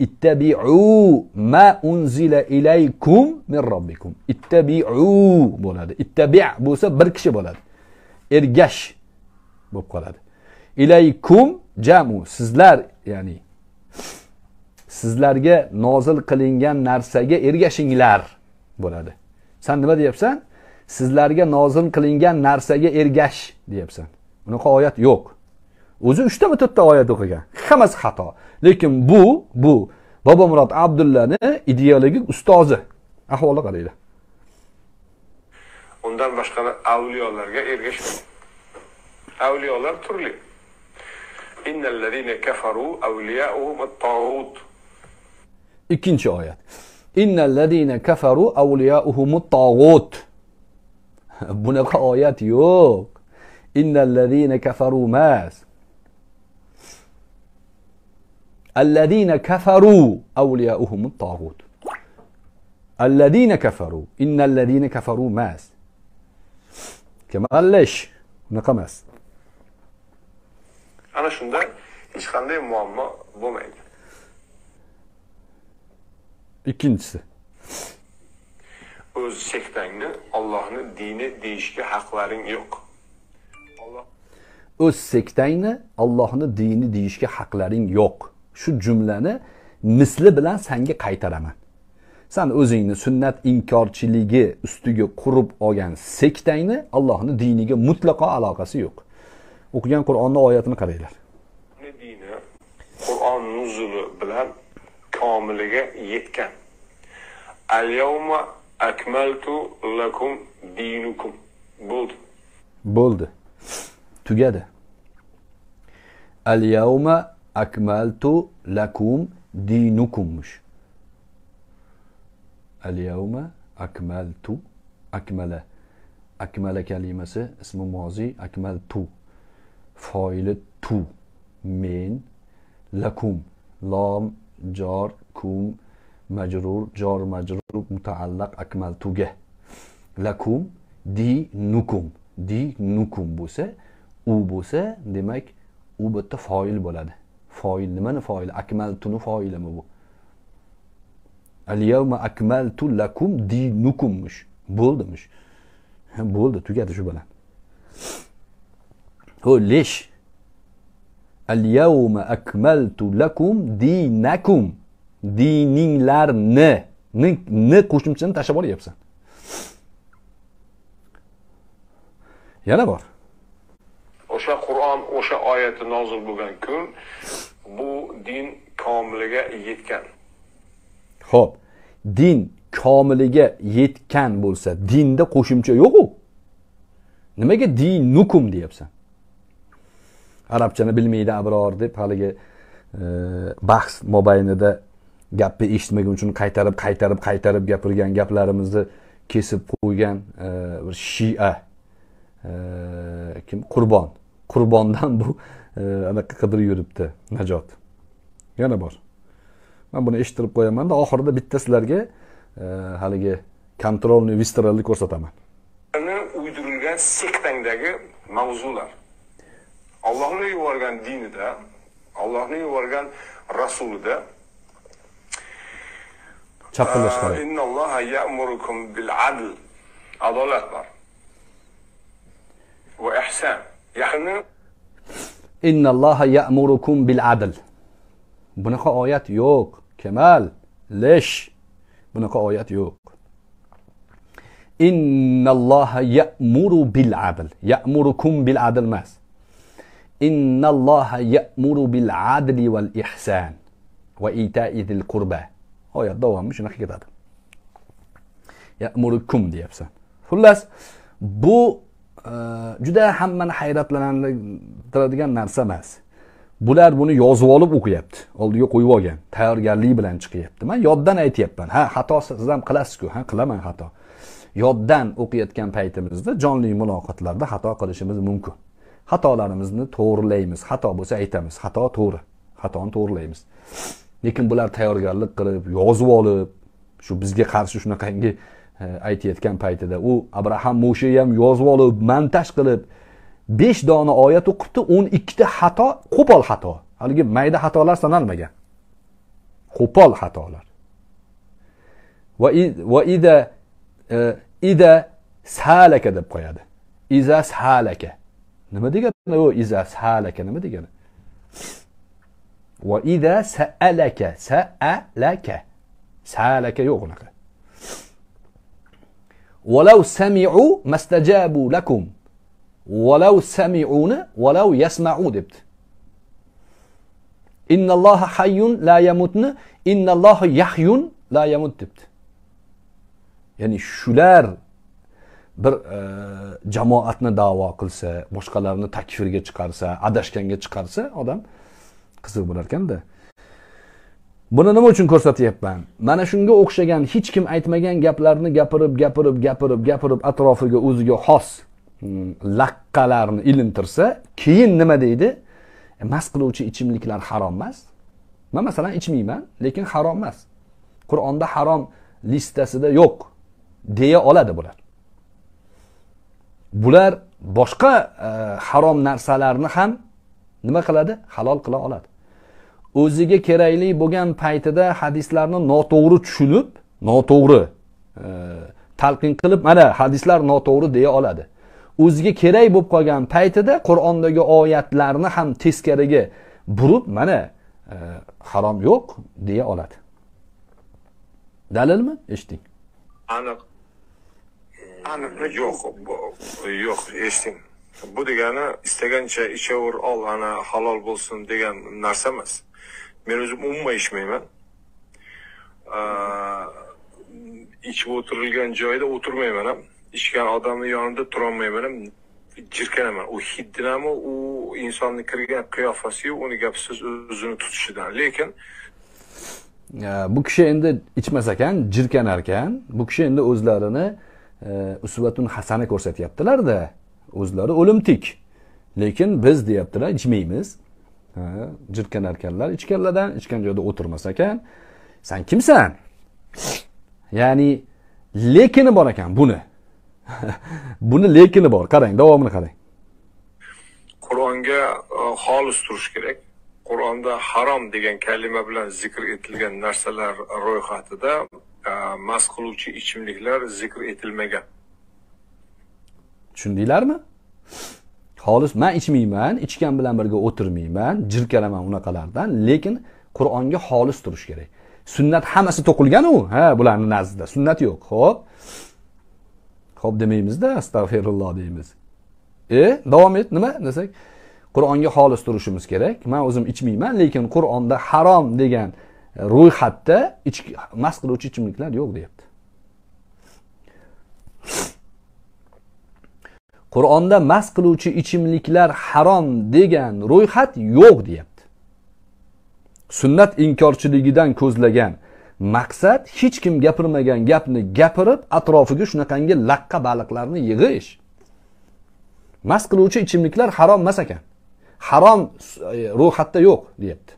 [SPEAKER 1] ittabi'u ma unzila ilaykum min robbikum ittabi'u bo'ladi ittabi' bo'lsa bir kishi bo'ladi ergash bo'lib qoladi ilaykum jamu sizlar ya'ni sizlarga nozil qilingan narsaga ergashinglar bo'ladi san nima deyapsan sizlarga nozil qilingan narsaga ergash deyapsan bunaqa oyat yo'q o'zi uchta to'rtta oyat o'qigan hammasi xato lekin bu bu bobomurod abdullani ideologik ustozi ahvoli qaranglar
[SPEAKER 2] undan boshqa avliyolarga ergashmang avliyolar turli
[SPEAKER 1] ikkinchi oyat bunaqa oyat yo'q emas اَلَّذ۪ينَ كَفَرُوا اَوْلِيَاُهُمُ الطَّاغُوتُ اَلَّذ۪ينَ كَفَرُوا اِنَّ الَّذ۪ينَ كَفَرُوا مَاز Kemalleş. Nıkamaz.
[SPEAKER 2] Ana şunda hiç kanday muamma bulmayın. İkincisi. Öz sektəngini, Allah'ını dini değişki hakların yok. Allah...
[SPEAKER 1] Öz sektəngini, Allah'ını dini değişki hakların yok. shu jumlani misli bilan sanga qaytaraman san o'zingni sunnat inkorchiligi ustiga qurib olgan sektangni allohni diniga mutlaqo aloqasi yo'q o'qigan qur'onni oyatini qaranglar
[SPEAKER 2] dini qur'on nuzuli bilan komiliga yetgan al-yawma
[SPEAKER 1] akmaltu lakum dinukum bo'ldi bo'ldi tugadi al-yawma akmaltu lakum dinukummuş. Al yevme akmaltu akmala. Akmala kelimesi ismi mozi akmaltu. Foili tu. Men lakum lam jar kum majrur jar majrur mutaallaq akmaltuga. Lakum dinukum. Dinukum bo'lsa, u bo'lsa, demak, u bitta foil bo'ladi. foil nimani foili akmaltuni foilimi bu al yawma akmaltu lakum dinukummush bo'ldimish bo'ldi tugadi shu bilan ho lesh al yawma akmaltu lakum dinakum dininglarni ni ni qo'shimchani tashlab olyapsan yana bor
[SPEAKER 2] o'sha qur'on o'sha oyati nozil bo'lgan kun bu din komiliga yetgan
[SPEAKER 1] ho'p din komiliga yetgan bo'lsa dinda qo'shimcha yoq nimaga dinukum deyapsan arabchani bilmaydi abror deb haligi e, bahs mobaynida gapni eshitmagan uchun qaytarib qaytarib qaytarib gapirgan gaplarimizni kesib qo'ygan e, bir e, shia e, kim qurbon qurbondan bu anaqa qidirib yuribdi najot yana bor man buni eshittirib qo'yamanda oxirida bitta sizlarga e, haligi kontrolniy vistoralni ko'rsataman
[SPEAKER 2] uydirilgan sektangdagi mavzular ollohni yuborgan dinida ollohni yuborgan rasulida adolat bor va ihson ya'ni
[SPEAKER 1] إن الله يأمركم بالعدل بنقى آيات يوك كمال ليش بنقى آيات يوك إن الله يأمر بالعدل يأمركم بالعدل ماس إن الله يأمر بالعدل والإحسان وإيتاء ذي القربى هو يضوى مش نحكي هذا يأمركم دي أبسان فلس بو juda hammani hayratlantiradigan narsa emas bular buni yozib olib o'qiyapti oldiga qo'yib olgan tayyorgarlik bilan chiqyapti man yoddan aytyapman ha xato siz ham qilasizku ha qilaman xato yoddan o'qiyotgan paytimizda jonli muloqotlarda xato qilishimiz mumkin xatolarimizni to'g'rilaymiz xato bo'lsa aytamiz xato to'g'ri xatoni to'g'rilaymiz lekin bular tayyorgarlik qilib yozib olib shu bizga qarshi shunaqangi E, aytayotgan paytida u abraham musha ham yozib olib montaj qilib besh dona oyat o'qibdi o'n ikkita xato qo'pol xato haligi mayda xatolar sanalmagan qo'pol xatolar va ida e, ida salaka deb qo'yadi iza salaka nima degani u iza salaka nima degani va ida saalaka saalaka salaka yo'q unaqa استجابوا لكم ولو سمعون ولو يسمعوا دبت yasmau الله حي لا يموت yamutni الله yahyun لا يموت دبت يعني shular bir e, jamoatni davo qilsa boshqalarni takfirga chiqarsa adashganga chiqarsa odam qiziq ekanda buni nima uchun ko'rsatyapman mana shunga o'xshagan hech kim aytmagan gaplarni gapirib gapirib gapirib gapirib atrofiga o'ziga xos hmm, laqqalarni ilintirsa keyin nima deydi e, mast qiluvchi ichimliklar harom emas man masalan ichmayman lekin harom emas qur'onda harom listasida yo'q deya oladi bular bular boshqa e, harom narsalarni ham nima qiladi halol qila oladi o'ziga kerakli bo'lgan paytida hadislarni noto'g'ri tushunib noto'g'ri e, talqin qilib mana hadislar noto'g'ri deya oladi o'ziga kerak bo'lib qolgan paytida qur'ondagi oyatlarni ham teskariga burib mana e, harom yo'q deya oladi dalilmi eshiting
[SPEAKER 2] aniq aniqmi yo'q yo'q eshiting bu degani istagancha ichaver ol ana halol bo'lsin degan narsa emas мен өзім умма ішмеймін ichib o'tirilgan joyda o'tirmayman ham ichgan odamni yonida turolmayman ham jirkanaman u hiddinami u insonni kirgan qiyofasiyu uni gapsiz o'zini tutishidan lekin
[SPEAKER 1] bu kishi endi ichmas ekan jirkanar ekan bu kishi endi o'zlarini e, usvatun hasana ko'rsatyaptilarda o'zlari o'limtik lekin biz deyaptilar ichmaymiz jirkanar ekanlar ichganlardan ichgan joyda o'tirmas ekan san kimsan ya'ni lekini bor ekan buni buni lekini bor qarang davomini qarang
[SPEAKER 2] qur'onga e, xolis turish kerak qur'onda harom degan kalima bilan zikr etilgan narsalar ro'yxatida e, mast qiluvchi ichimliklar zikr etilmagan
[SPEAKER 1] tushundinglarmi xolis man ichmayman ichgan bilan birga o'tirmayman jirkalaman unaqalardan lekin qur'onga xolis turish kerak sunnat hammasi to'qilgan u ha bularni nazdida sunnat yo'q ho'p ho'p demaymizda astag'firulloh deymiz e davom et nima desak qur'onga xolis turishimiz kerak man o'zim ichmayman lekin qur'onda harom degan ro'yxatda mast qiluvchi ichimliklar yo'q deyapti Qur'onda mast qiluvchi ichimliklar harom degan ro'yxat yo'q deyapti. Sunnat inkorchiligidan ko'zlagan maqsad hech kim gapirmagan gapni gapirib atrofiga shunaqangi laqqa baliqlarni yig'ish. Mast qiluvchi ichimliklar harom emas ekan. Harom e, ro'yxatda yo'q deyapti.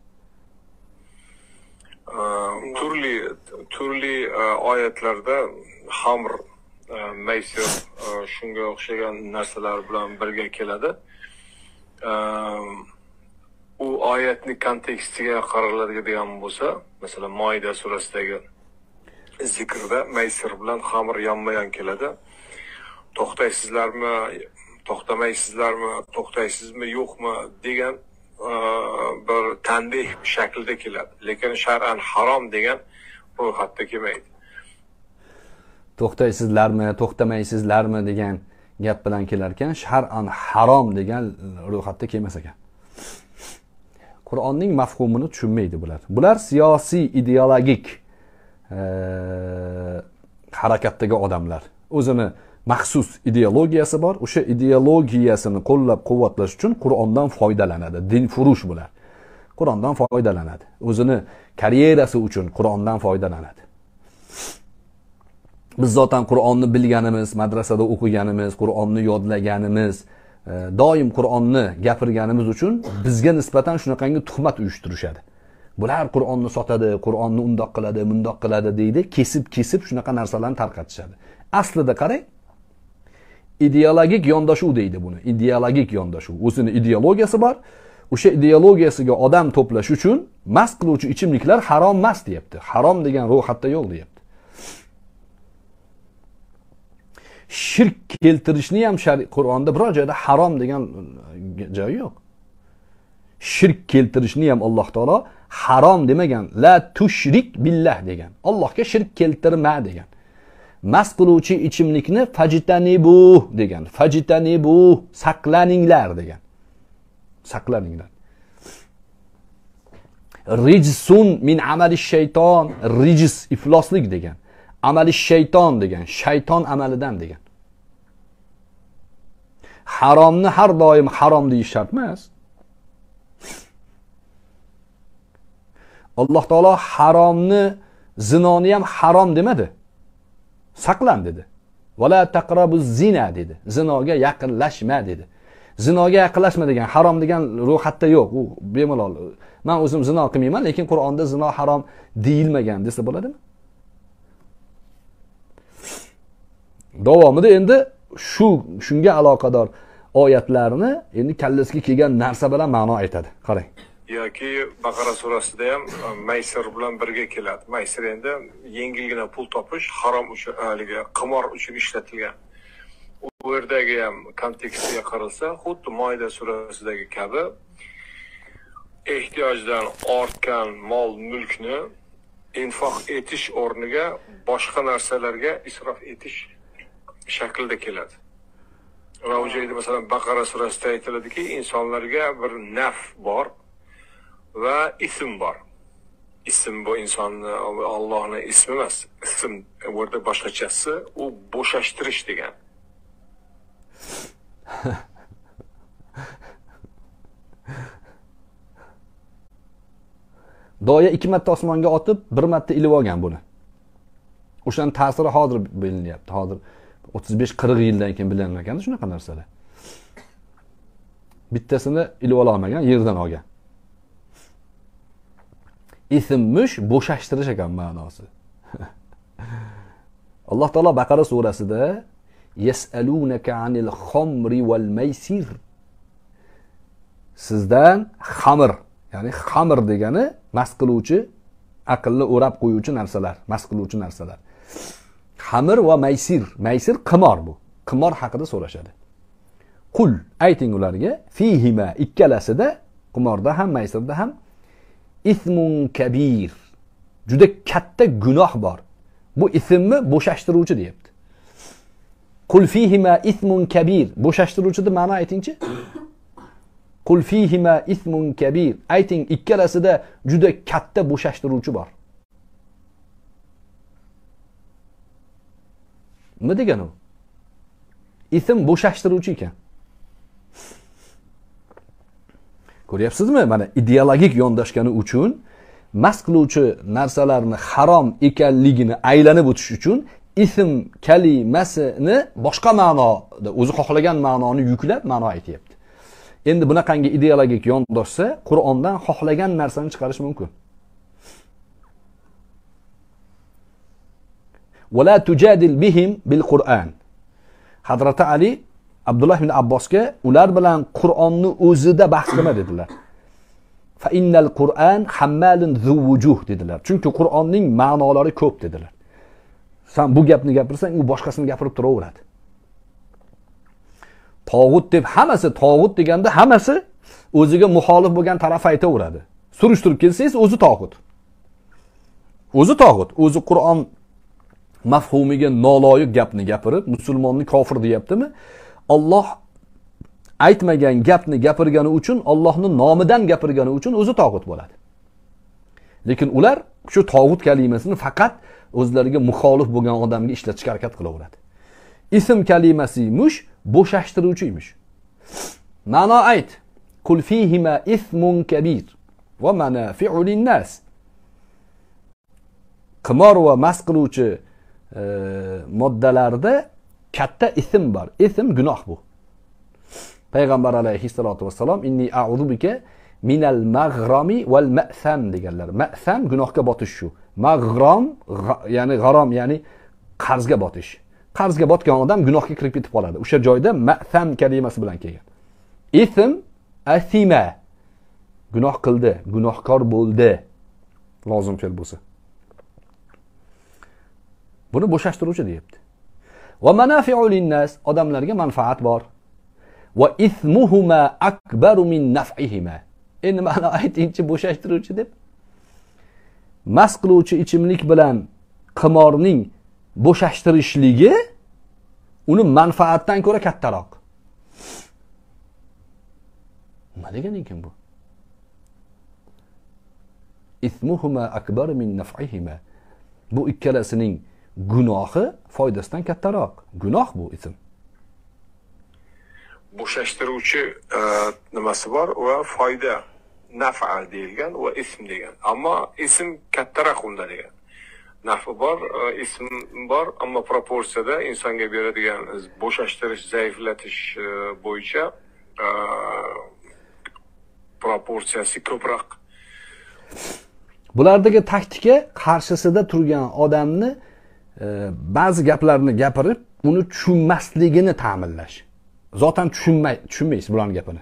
[SPEAKER 2] turli turli e, oyatlarda xamr e, maysir shunga o'xshagan narsalar bilan birga keladi ehm, u oyatni kontekstiga qaraladigan bo'lsa masalan moyda surasidagi zikrda maysir bilan xamir yonma yon keladi to'xtaysizlarmi to'xtamaysizlarmi to'xtaysizmi yo'qmi degan ehm, bir tanbeh shaklida keladi lekin shar'an harom degan ro'yxatda kelmaydi
[SPEAKER 1] to'xtaysizlarmi to'xtamaysizlarmi degan gap bilan kelar ekan shar'an harom degan ro'yxatda kelmas ekan qur'onning mafhumini tushunmaydi bular bular siyosiy ideologik e, harakatdagi odamlar o'zini maxsus ideologiyasi bor o'sha ideologiyasini qo'llab quvvatlash uchun qur'ondan foydalanadi dinfurush bular qur'ondan foydalanadi o'zini karyerasi uchun qur'ondan foydalanadi biz zotan qur'onni bilganimiz madrasada o'qiganimiz qur'onni yodlaganimiz e, doim qur'onni gapirganimiz uchun bizga nisbatan shunaqangi tuhmat uyushtirishadi bular qur'onni sotadi qur'onni undoq qiladi mundoq qiladi deydi kesib kesib shunaqa narsalarni tarqatishadi aslida qarang ideologik yondashuv deydi buni ideologik yondashuv o'zini ideologiyasi bor o'sha ideologiyasiga odam to'plash uchun mast qiluvchi ichimliklar harom emas deyapti harom degan ro'yxatda yo'q deyapti shirk keltirishni ham qur'onda biror joyda harom degan e, joyi yo'q shirk keltirishni ham alloh taolo harom demagan la tushrik billah degan allohga shirk keltirma degan mast qiluvchi ichimlikni fajitanibu degan fajitanibu saqlaninglar degan saqlaninglar rijsun min amali shayton rijis ifloslik degan amali shayton degan shayton amalidan degan haromni har doim harom deyish shart emas alloh taolo haromni zinoni ham harom demadi saqlan dedi vala taqrabu zina dedi zinoga yaqinlashma dedi zinoga yaqinlashma degan harom degan ro'yxatda yo'q u bemalol man o'zim zino qilmayman lekin qur'onda zino harom deyilmagan desa bo'ladimi davomida endi shu shunga aloqador oyatlarni endi kallasiga kelgan narsa bilan ma'no aytadi qarang
[SPEAKER 2] yoki baqara surasida ham e, maysir bilan birga keladi maysir endi yengilgina pul topish harom uchun e, haligi qimor uchun ishlatilgan u yerdagi ham kontekstiga qaralsa xuddi moyda surasidagi kabi ehtiyojdan ortgan mol mulkni infoq etish o'rniga boshqa narsalarga isrof etish shaklda keladi va u joyda masalan baqara surasida aytiladiki insonlarga bir naf bor va ism bor ism bu insonni allohni ismi emas ism bu yerda boshqachasi u bo'shashtirish degan
[SPEAKER 1] doya ikki marta osmonga otib bir marta ilib olgan buni o'shani ta'siri hozir bilinyapti hozir o'ttiz besh qirq yildan keyin bilinar ekanda shunaqa narsalar bittasini ilib ololmagan yerdan olgan ismmush bo'shashtirish ekan ma'nosi alloh taolo baqara surasida yasalunaka anil xomri val maysir sizdan xamir ya'ni xamir degani mast qiluvchi aqlni o'rab qo'yuvchi narsalar mast qiluvchi narsalar xamir va maysir maysir qimor bu qimor haqida so'rashadi qul ayting ularga fihima ikkalasida qimorda ham maysirda ham ismun kabir juda katta gunoh bor bu ismni bo'shashtiruvchi deyapti qul fihima ismun kabir bo'shashtiruvchini ma'no aytingchi qul fihima ismun kabir ayting ikkalasida juda katta bo'shashtiruvchi bor nima degani u ism bo'shashtiruvchi ekan ko'ryapsizmi mana ideologik yondashgani uchun mast qiluvchi narsalarni harom ekanligini aylanib o'tish uchun ism kalimasini boshqa ma'noda o'zi xohlagan ma'noni yuklab ma'no aytyapti endi bunaqangi ideologik yondoshsa qur'ondan xohlagan narsani chiqarish mumkin vala tujadil bihim bil qur'an hazrati ali abdulloh ibn abbosga ular bilan qur'onni o'zida bahs qilma dedilar fa innal qur'an hammalin zu vujuh dedilar chunki qur'onning ma'nolari ko'p dedilar san bu gapni gapirsang u boshqasini gapirib turaveradi tog'ut deb hammasi tog'ut deganda hammasi o'ziga muxolif bo'lgan taraf aytaveradi surishtirib kelsangiz o'zi tog'ut o'zi tog'ut o'zi qur'on mafhumiga noloyiq gapni gapirib musulmonni kofir deyaptimi olloh aytmagan gapni gapirgani uchun ollohni nomidan gapirgani uchun o'zi tog'ut bo'ladi lekin ular shu tog'ut kalimasini faqat o'zlariga muxolif bo'lgan odamga ishlatishga harakat qilaveradi ism kalimasi mush bo'shashtiruvchi emish ma'no ayt kul ismun kabir va qimor va mast qiluvchi moddalarda katta ism bor ism gunoh bu payg'ambar alayhissalotu vassalom inni audubika minal mag'romi val masam deganlar masam gunohga botish shu mag'rom ya'ni g'arom ya'ni qarzga botish qarzga botgan odam gunohga kirib ketib qoladi o'sha joyda masam kalimasi bilan kelgan ism asima gunoh qildi gunohkor bo'ldi lozim fe'l bo'lsa buni bo'shashtiruvchi deyapti va manafiu linnas odamlarga manfaat bor va ismuhuma akbaru min nafihima endi mana aytingchi bo'shashtiruvchi deb mast qiluvchi ichimlik bilan qimorning bo'shashtirishligi uni manfaatdan ko'ra kattaroq nima degani ekan bu ismuhuma akbaru min nafihima bu ikkalasining gunohi foydasidan kattaroq. Gunoh bu ism.
[SPEAKER 2] Bo'shashtiruvchi e, nimasi bor va foyda nafa deyilgan va ism degan. Ammo ism kattaroq unda degan. nafi bor e, ism bor ammo proporsiyada insonga beradigan bo'shashtirish zaiflatish e, bo'yicha proporsiyasi ko'proq
[SPEAKER 1] bulardagi taktika qarshisida turgan odamni ba'zi gaplarni gapirib uni tushunmasligini ta'minlash zotan tushunmay tushunmaysiz bularni gapini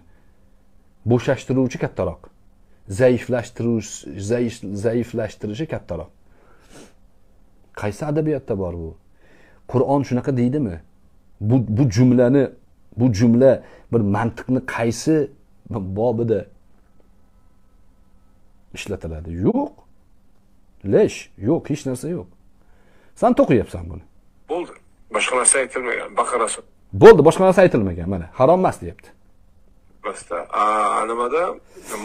[SPEAKER 1] bo'shashtiruvchi kattaroq zaiflashtiruvchi zaiflashtirishi kattaroq qaysi adabiyotda bor bu qur'on shunaqa deydimi bu bu jumlani bu jumla bir mantiqni qaysi bobida ishlatiladi yo'q lesh yo'q hech narsa yo'q san to'qiyapsan buni
[SPEAKER 2] bo'ldi boshqa narsa aytilmagan baqara
[SPEAKER 1] bo'ldi boshqa narsa aytilmagan mana harom emas deyapti
[SPEAKER 2] nimada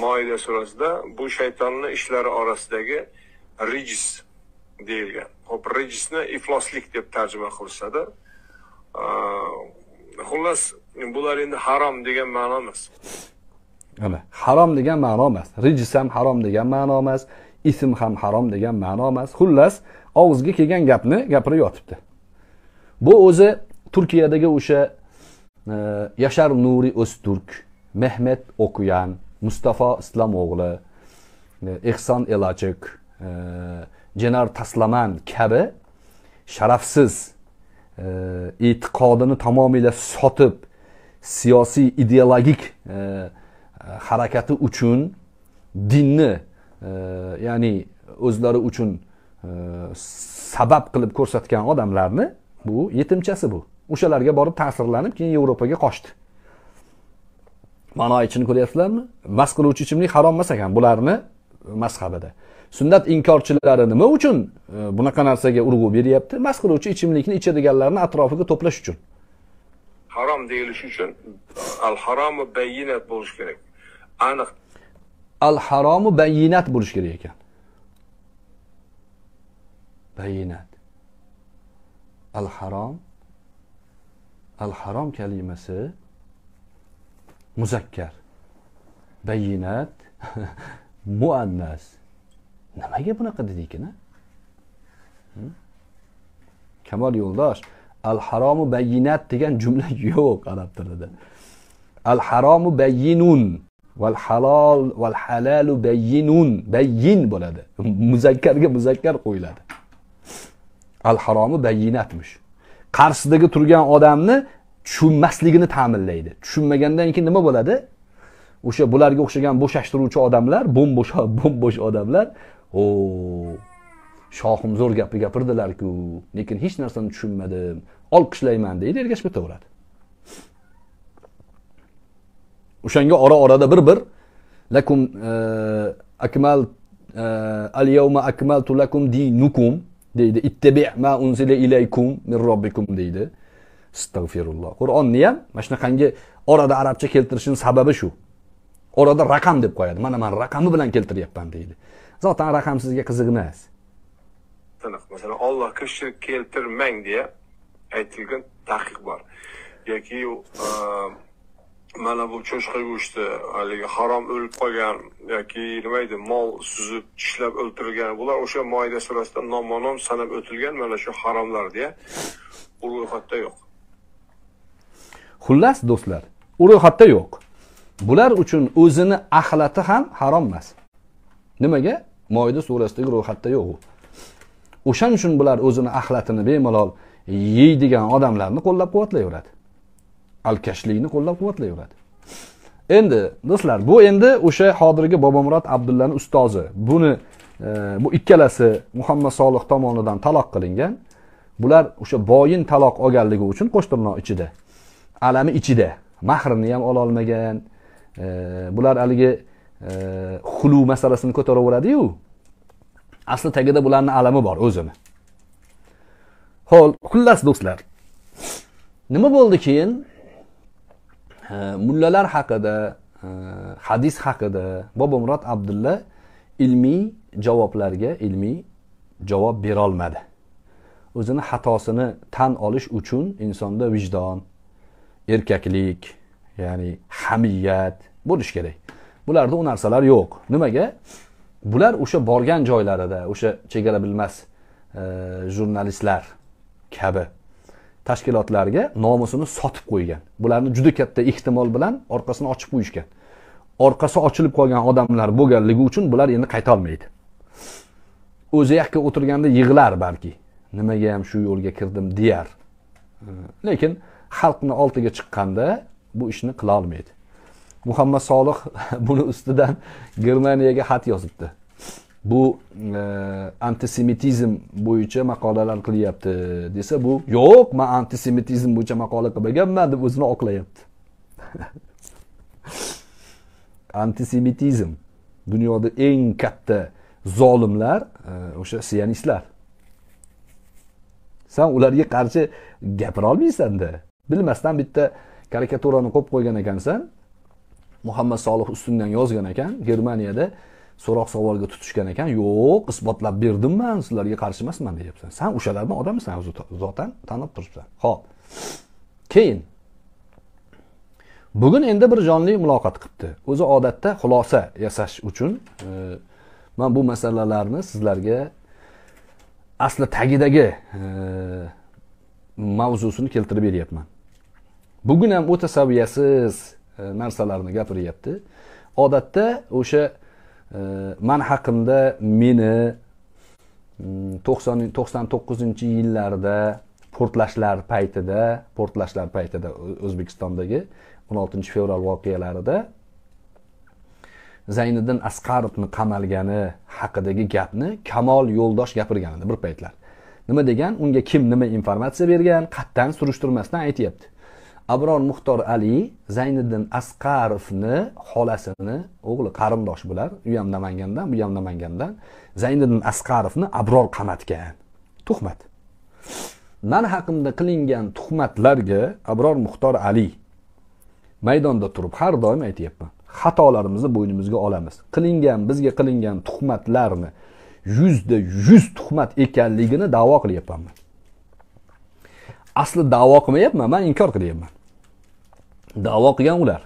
[SPEAKER 2] moida surasida bu shaytonni ishlari orasidagi rijis deyilgan ho'p rijisni ifloslik deb tarjima qilishadi xullas bular endi harom degan ma'no emas
[SPEAKER 1] mana harom degan ma'no emas rijis ham harom degan ma'no emas ism ham harom degan ma'no emas xullas og'izga kelgan gapni gapirib yotibdi bu o'zi turkiyadagi o'sha e, yashar nuri o'zturk mehmet o'kuyan mustafa o'g'li e, ehson elachiq e, jenar taslaman kabi sharafsiz e, e'tiqodini tamomila sotib siyosiy ideologik harakati uchun dinni ya'ni o'zlari uchun sabab qilib ko'rsatgan odamlarni bu yetimchasi bu o'shalarga borib ta'sirlanib keyin yevropaga qochdi ma'no ichini ko'ryapsizlarmi mast qiluvchi ichimlik harom emas ekan bularni mazhabida sunnat inkorchilari nima uchun e, bunaqa narsaga urg'u beryapti mast qiluvchi ichimlikni ichadiganlarni atrofiga to'plash uchun
[SPEAKER 2] harom deyilishi uchun al haromu bayinat bo'lishi kerak aniq
[SPEAKER 1] al haromu bayinat bo'lishi kerak ekan bayinat al harom al harom kalimasi muzakkar bayinat muannas nimaga bunaqa dedikin hmm? kamol yo'ldosh al haromu bayinat degan jumla yo'q arab tilida al haromu bayinun val halol val halalu bayinun bayin bo'ladi muzakkarga muzakkar qo'yiladi al haromi bayyinatmish qarshisidagi turgan odamni tushunmasligini ta'minlaydi tushunmagandan keyin nima bo'ladi o'sha bularga o'xshagan bo'shashtiruvchi odamlar bo'mbo'sh bo'mbo'sh odamlar o shohim zo'r gapni gapirdilarku lekin hech narsani tushunmadim olqishlayman deydi ergashib ketaveradi o'shanga ora orada bir bir lakum e, akmal e, al yawma akmaltu lakum dinukum deydi ittabi ma unzila ilaykum min robbikum deydi astag'firulloh qur'onni ham mana shunaqangi orada arabcha keltirishini sababi shu orada raqam deb qo'yadi mana man raqami bilan keltiryapman deydi zotan raqam sizga qiziq emas
[SPEAKER 2] masalan ollohga shirk keltirmang deya aytilgan taqiq bor yoki e, mana bu cho'chqa go'shti haligi harom o'lib qolgan yoki nima deydi mol suzib tishlab o'ltirilgan bular o'sha moyda surasida nomma nom sanab o'tilgan mana shu haromlarda u ro'yxatda yo'q
[SPEAKER 1] xullas do'stlar u ro'yxatda yo'q bular uchun o'zini axlati ham harom emas nimaga moyda surasidagi ro'yxatda yo'q u o'shaning uchun bular o'zini axlatini bemalol yeydigan odamlarni qo'llab quvvatlayveradi alkashlikni qo'llab quvvatlayveradi endi do'stlar bu endi o'sha hozirgi bobomurod abdullani ustozi buni e, bu ikkalasi muhammad solih tomonidan taloq qilingan bular o'sha boyin taloq olganligi uchun qo'shtirnoq ichida alami ichida mahrini ham ololmagan e, bular haligi e, xulu masalasini ko'taraveradiyu asli tagida bularni alami bor o'zini ho'l xullas do'stlar nima bo'ldi keyin mullalar haqida hadis haqida bobomurod abdulla ilmiy javoblarga ilmiy javob berolmadi o'zini xatosini tan olish uchun insonda vijdon erkaklik ya'ni hamiyat bo'lishi kerak bularda u narsalar yo'q nimaga bular o'sha borgan joylarida o'sha chegara bilmas e, jurnalistlar kabi tashkilotlarga nomusini sotib qo'ygan bularni juda katta ehtimol bilan orqasini ochib qo'yishgan orqasi ochilib qolgan odamlar bo'lganligi uchun bular endi qaytolmaydi o'zi yakka o'tirganda yig'lar balki nimaga ham shu yo'lga kirdim deyar lekin xalqni oldiga chiqqanda bu ishni qilolmaydi muhammad solih buni ustidan germaniyaga xat yozibdi bu e, antisemitizm bo'yicha maqolalar qilyapti desa bu yo'q man antisemitizm bo'yicha maqola qilmaganman deb o'zini oqlayapti antisemitizm dunyoda eng katta zolimlar e, o'sha sionistlar san ularga qarshi gapira olmaysanda bilmasdan bitta karikaturani qo'yib qo'ygan ekansan muhammad solih ustundan yozgan ekan germaniyada so'roq savolga tutishgan ekan yo'q isbotlab berdim man sizlarga qarshi emasman deyapsan san o'shalardan odamisan o'zi zotan tanib turibsan ho'p keyin bugun endi bir jonli muloqot qilibdi o'zi odatda xulosa yasash uchun e, man bu masalalarni sizlarga asli tagidagi e, mavzusini keltirib beryapman bugun ham o'ta saviyasiz e, narsalarni gapiryapti odatda o'sha man haqimda meni mm, to'qson to'qson to'qqizinchi yillarda portlashlar paytida portlashlar paytida o'zbekistondagi o'n oltinchi fevral voqealarida zayniddin asqarovni qamalgani haqidagi gapni kamol yo'ldosh gapirgan edi bir paytlar nima degan unga kim nima informatsiya bergan qatdan surishtirmasdan aytyapti abror muxtor ali zayniddin asqarovni xolasini o'g'li qarindosh bular u ham namangandan bu ham namangandan zayniddin asqarovni abror qamatgan tuhmat man haqimda qilingan tuhmatlarga abror muxtor ali maydonda turib har doim aytyapman xatolarimizni bo'ynimizga olamiz qilingan bizga qilingan tuhmatlarni yuzda yuz tuhmat ekanligini davo qilyapman asli davo qilmayapman man inkor qilyapman davo qilgan ular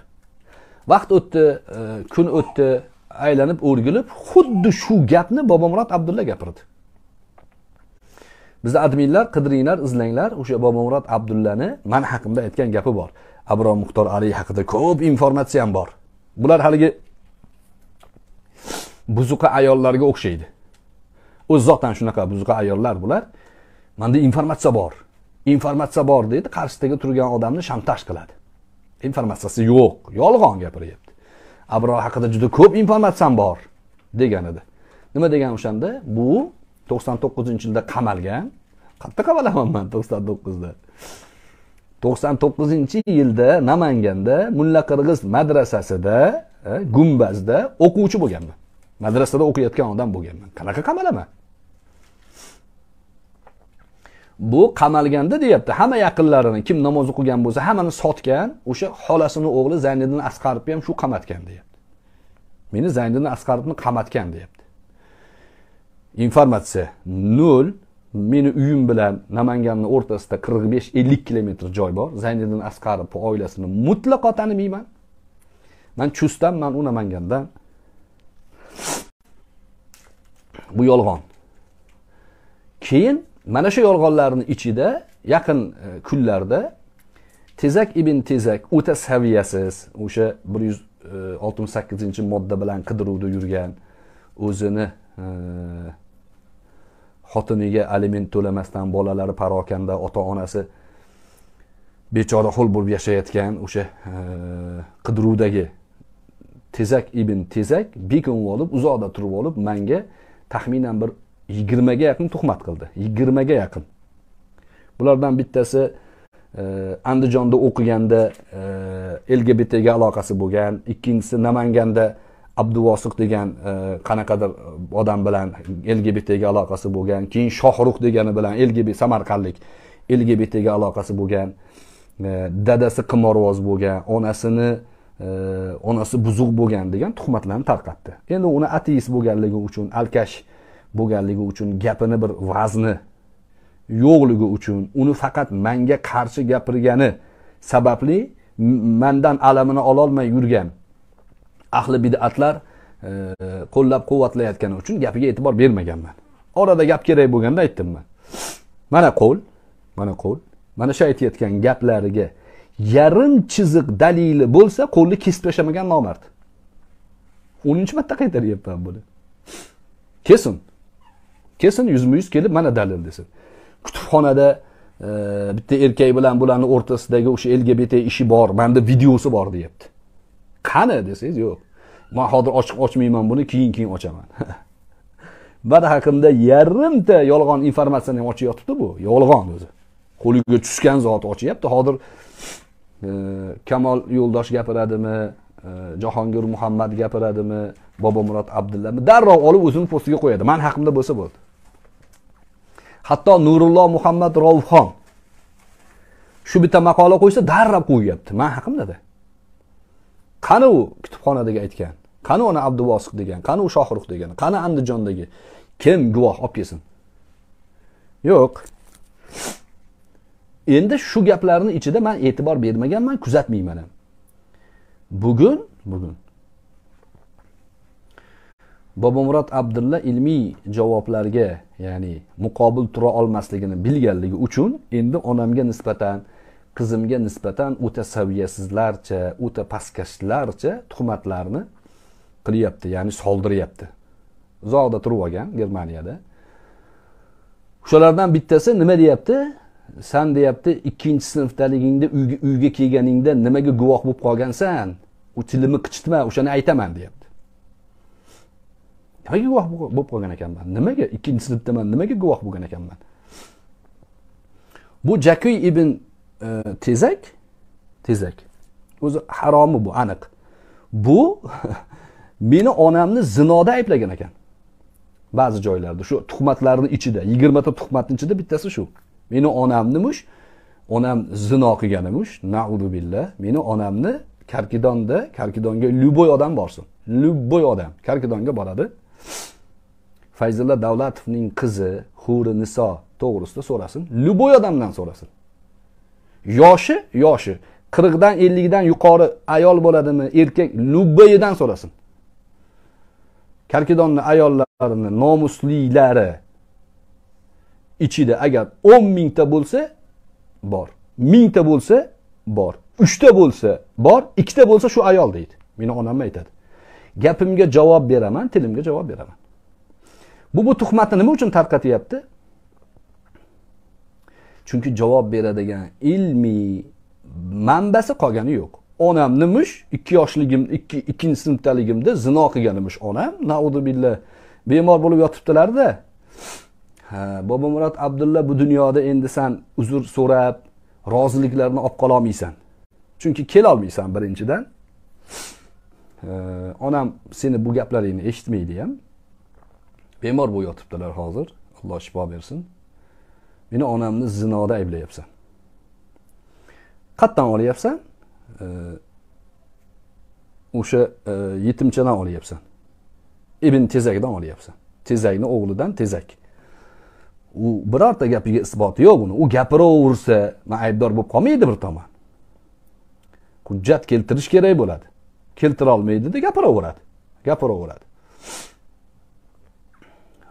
[SPEAKER 1] vaqt o'tdi e, kun o'tdi aylanib o'rgilib xuddi shu gapni bobomurod abdulla gapirdi bizni adminlar qidiringlar izlanglar o'sha bobomurod abdullani man haqimda aytgan gapi bor abror muxtor ali haqida ko'p informatsiya ham bor bular haligi buzuqa ayollarga o'xshaydi o'zi zotan shunaqa buzuqa ayollar bular manda informatsiya bor informatsiya bor deydi qarshisidagi turgan odamni shantaj qiladi informatsiyasi yo'q yolg'on gapiryapti abror haqida juda ko'p informatsiyam bor degan edi nima degan o'shanda bu to'qson to'qqizinchi yilda qamalgan qayerda qamalaman man to'qson to'qqizda to'qson to'qqizinchi yilda namanganda mulla qirg'iz madrasasida e, gumbazda o'quvchi bo'lganman madrasada o'qiyotgan odam bo'lganman qanaqa qamalaman bu qamalganda deyapti hamma yaqinlarini kim namoz o'qigan bo'lsa hammani sotgan o'sha xolasini o'g'li zayniddin asqarovni ham shu qamatgan deyapti meni zayniddin asqarovni qamatgan deyapti informatsiya nol meni uyim bilan namanganni o'rtasida qirq besh ellik kilometr joy bor zayniddin asqarovni oilasini mutlaqo tanimayman man chustanman u namangandan bu yolg'on keyin mana shu yolg'onlarni ichida yaqin e, kunlarda tezak ibn tezak o'ta saviyasiz o'sha bir yuz e, oltmish sakkizinchi modda bilan qidiruvda yurgan o'zini e, xotiniga aliment to'lamasdan bolalari parokanda ota onasi bechora ho'l bo'lib yashayotgan o'sha qidiruvdagi tezak ibn tezak bekinib olib uzoqda turib olib manga taxminan bir yigirmaga yaqin tuhmat qildi yigirmaga yaqin bulardan bittasi e, andijonda o'qiganda e, lgbtga aloqasi bo'lgan ikkinchisi namanganda abduvosiq degan e, qanaqadir odam bilan lgbtga aloqasi bo'lgan keyin shohruh degani bilan lgb samarqandlik lgbtga aloqasi bo'lgan e, dadasi qimorvoz bo'lgan onasini e, onasi buzuq bo'lgan degan tuhmatlarni tarqatdi endi uni ateist bo'lganligi uchun alkash bo'lganligi uchun gapini bir vazni yo'qligi uchun uni faqat manga qarshi gapirgani sababli mandan alamini ololmay yurgan ahli bidatlar qo'llab e, quvvatlayotgani uchun gapiga e'tibor bermaganman orada gap kerak bo'lganda aytdim man mana qo'l mana qo'l mana shu aytayotgan gaplariga yarim chiziq dalili bo'lsa qo'lni kesib tashlamagan nomard o'ninchi marta qaytaryapman buni kesin kelsin yuzma yuz kelib mana dalil desin kutubxonada e, bitta erkak bilan bularni o'rtasidagi o'sha lgbt ishi bor manda videosi bor deyapti qani desangiz yo'q man hozir ochiq ochmayman buni keyin keyin ochaman mana haqimda yarimta yolg'on informatsiyani ham ochyapti bu yolg'on o'zi qo'liga tushgan zot ochyapti hozir e, kamol yo'ldosh gapiradimi e, jahongir muhammad gapiradimi bobomurod abdullami darrov olib o'zini postiga qo'yadi man haqimda bo'lsa bo'ldi hatto nurulloh muhammad rovxon shu bitta maqola qo'ysa darrab qo'yyapti man haqimdada qani u kutubxonadagi aytgan qani ana abduvosiq degan qani u shohruh degan qani andijondagi kim guvoh olib kelsin yo'q endi shu gaplarni ichida man e'tibor bermaganman kuzatmayman ham bugun bugun bobomurod abdulla ilmiy javoblarga ya'ni muqobil tura olmasligini bilganligi uchun endi onamga nisbatan qizimga nisbatan o'ta saviyasizlarcha o'ta pastkashlarcha tuhmatlarni qilyapti ya'ni soldiryapti uzoqda turib olgan germaniyada o'shalardan bittasi nima deyapti san deyapti ikkinchi sinfdaligingda uyga kelganingda nimaga guvoh bo'lib qolgansan u tilimni qichitma o'shani aytaman deyapti nimaga guvoh bo'lib qolgan ekanman nimaga ikkinchi sinfdaman nimaga guvoh bo'lgan ekanman bu jakuy ibn e, tezak tezak o'zi haromi bu aniq bu meni onamni zinoda ayblagan ekan ba'zi joylarda shu tuhmatlarni ichida yigirmata tuhmatni ichida bittasi shu meni onamni mush onam zino qilganimush naudu billah meni onamni karkidonda karkidonga любой odam borsin любой odam karkidonga boradi fayzulla davlatovning qizi huri niso to'g'risida so'rasin любой odamdan so'rasin yoshi yoshi qirqdan ellikdan yuqori ayol bo'ladimi erkak любойdan so'rasin karkidonni ayollarini nomuslilari ichida agar o'n mingta bo'lsa bor mingta bo'lsa bor uchta bo'lsa bor ikkita bo'lsa shu ayol deydi meni onam aytadi gapimga javob beraman tilimga javob beraman bu bu tuhmatni nima uchun tarqatyapti chunki javob beradigan ilmiy manbasi qolgani yo'q onam nimish ikki yoshligim ikki ikkinchi sinfdaligimda zino qilgan nimish onam naudubillah bemor bo'lib yotibdilarda bobomurod abdulla bu dunyoda endi san uzr so'rab roziliklarni olib qololmaysan chunki kelolmaysan birinchidan onam seni bu gaplaringni eshitmaydi ham bemor bo'lib yotibdilar hozir alloh shifo bersin meni onamni zinoda ayblayapsan qayerdan olyapsan o'sha e, yetimchadan olyapsan ibn tezakdan olyapsan tezakni o'g'lidan tezak u birorta gapiga isboti yo'q buni u gapiraversa man aybdor bo'lib qolmaydi bir tomon hujjat keltirish kerak bo'ladi keltira olmaydida gapiraveradi gapiraveradi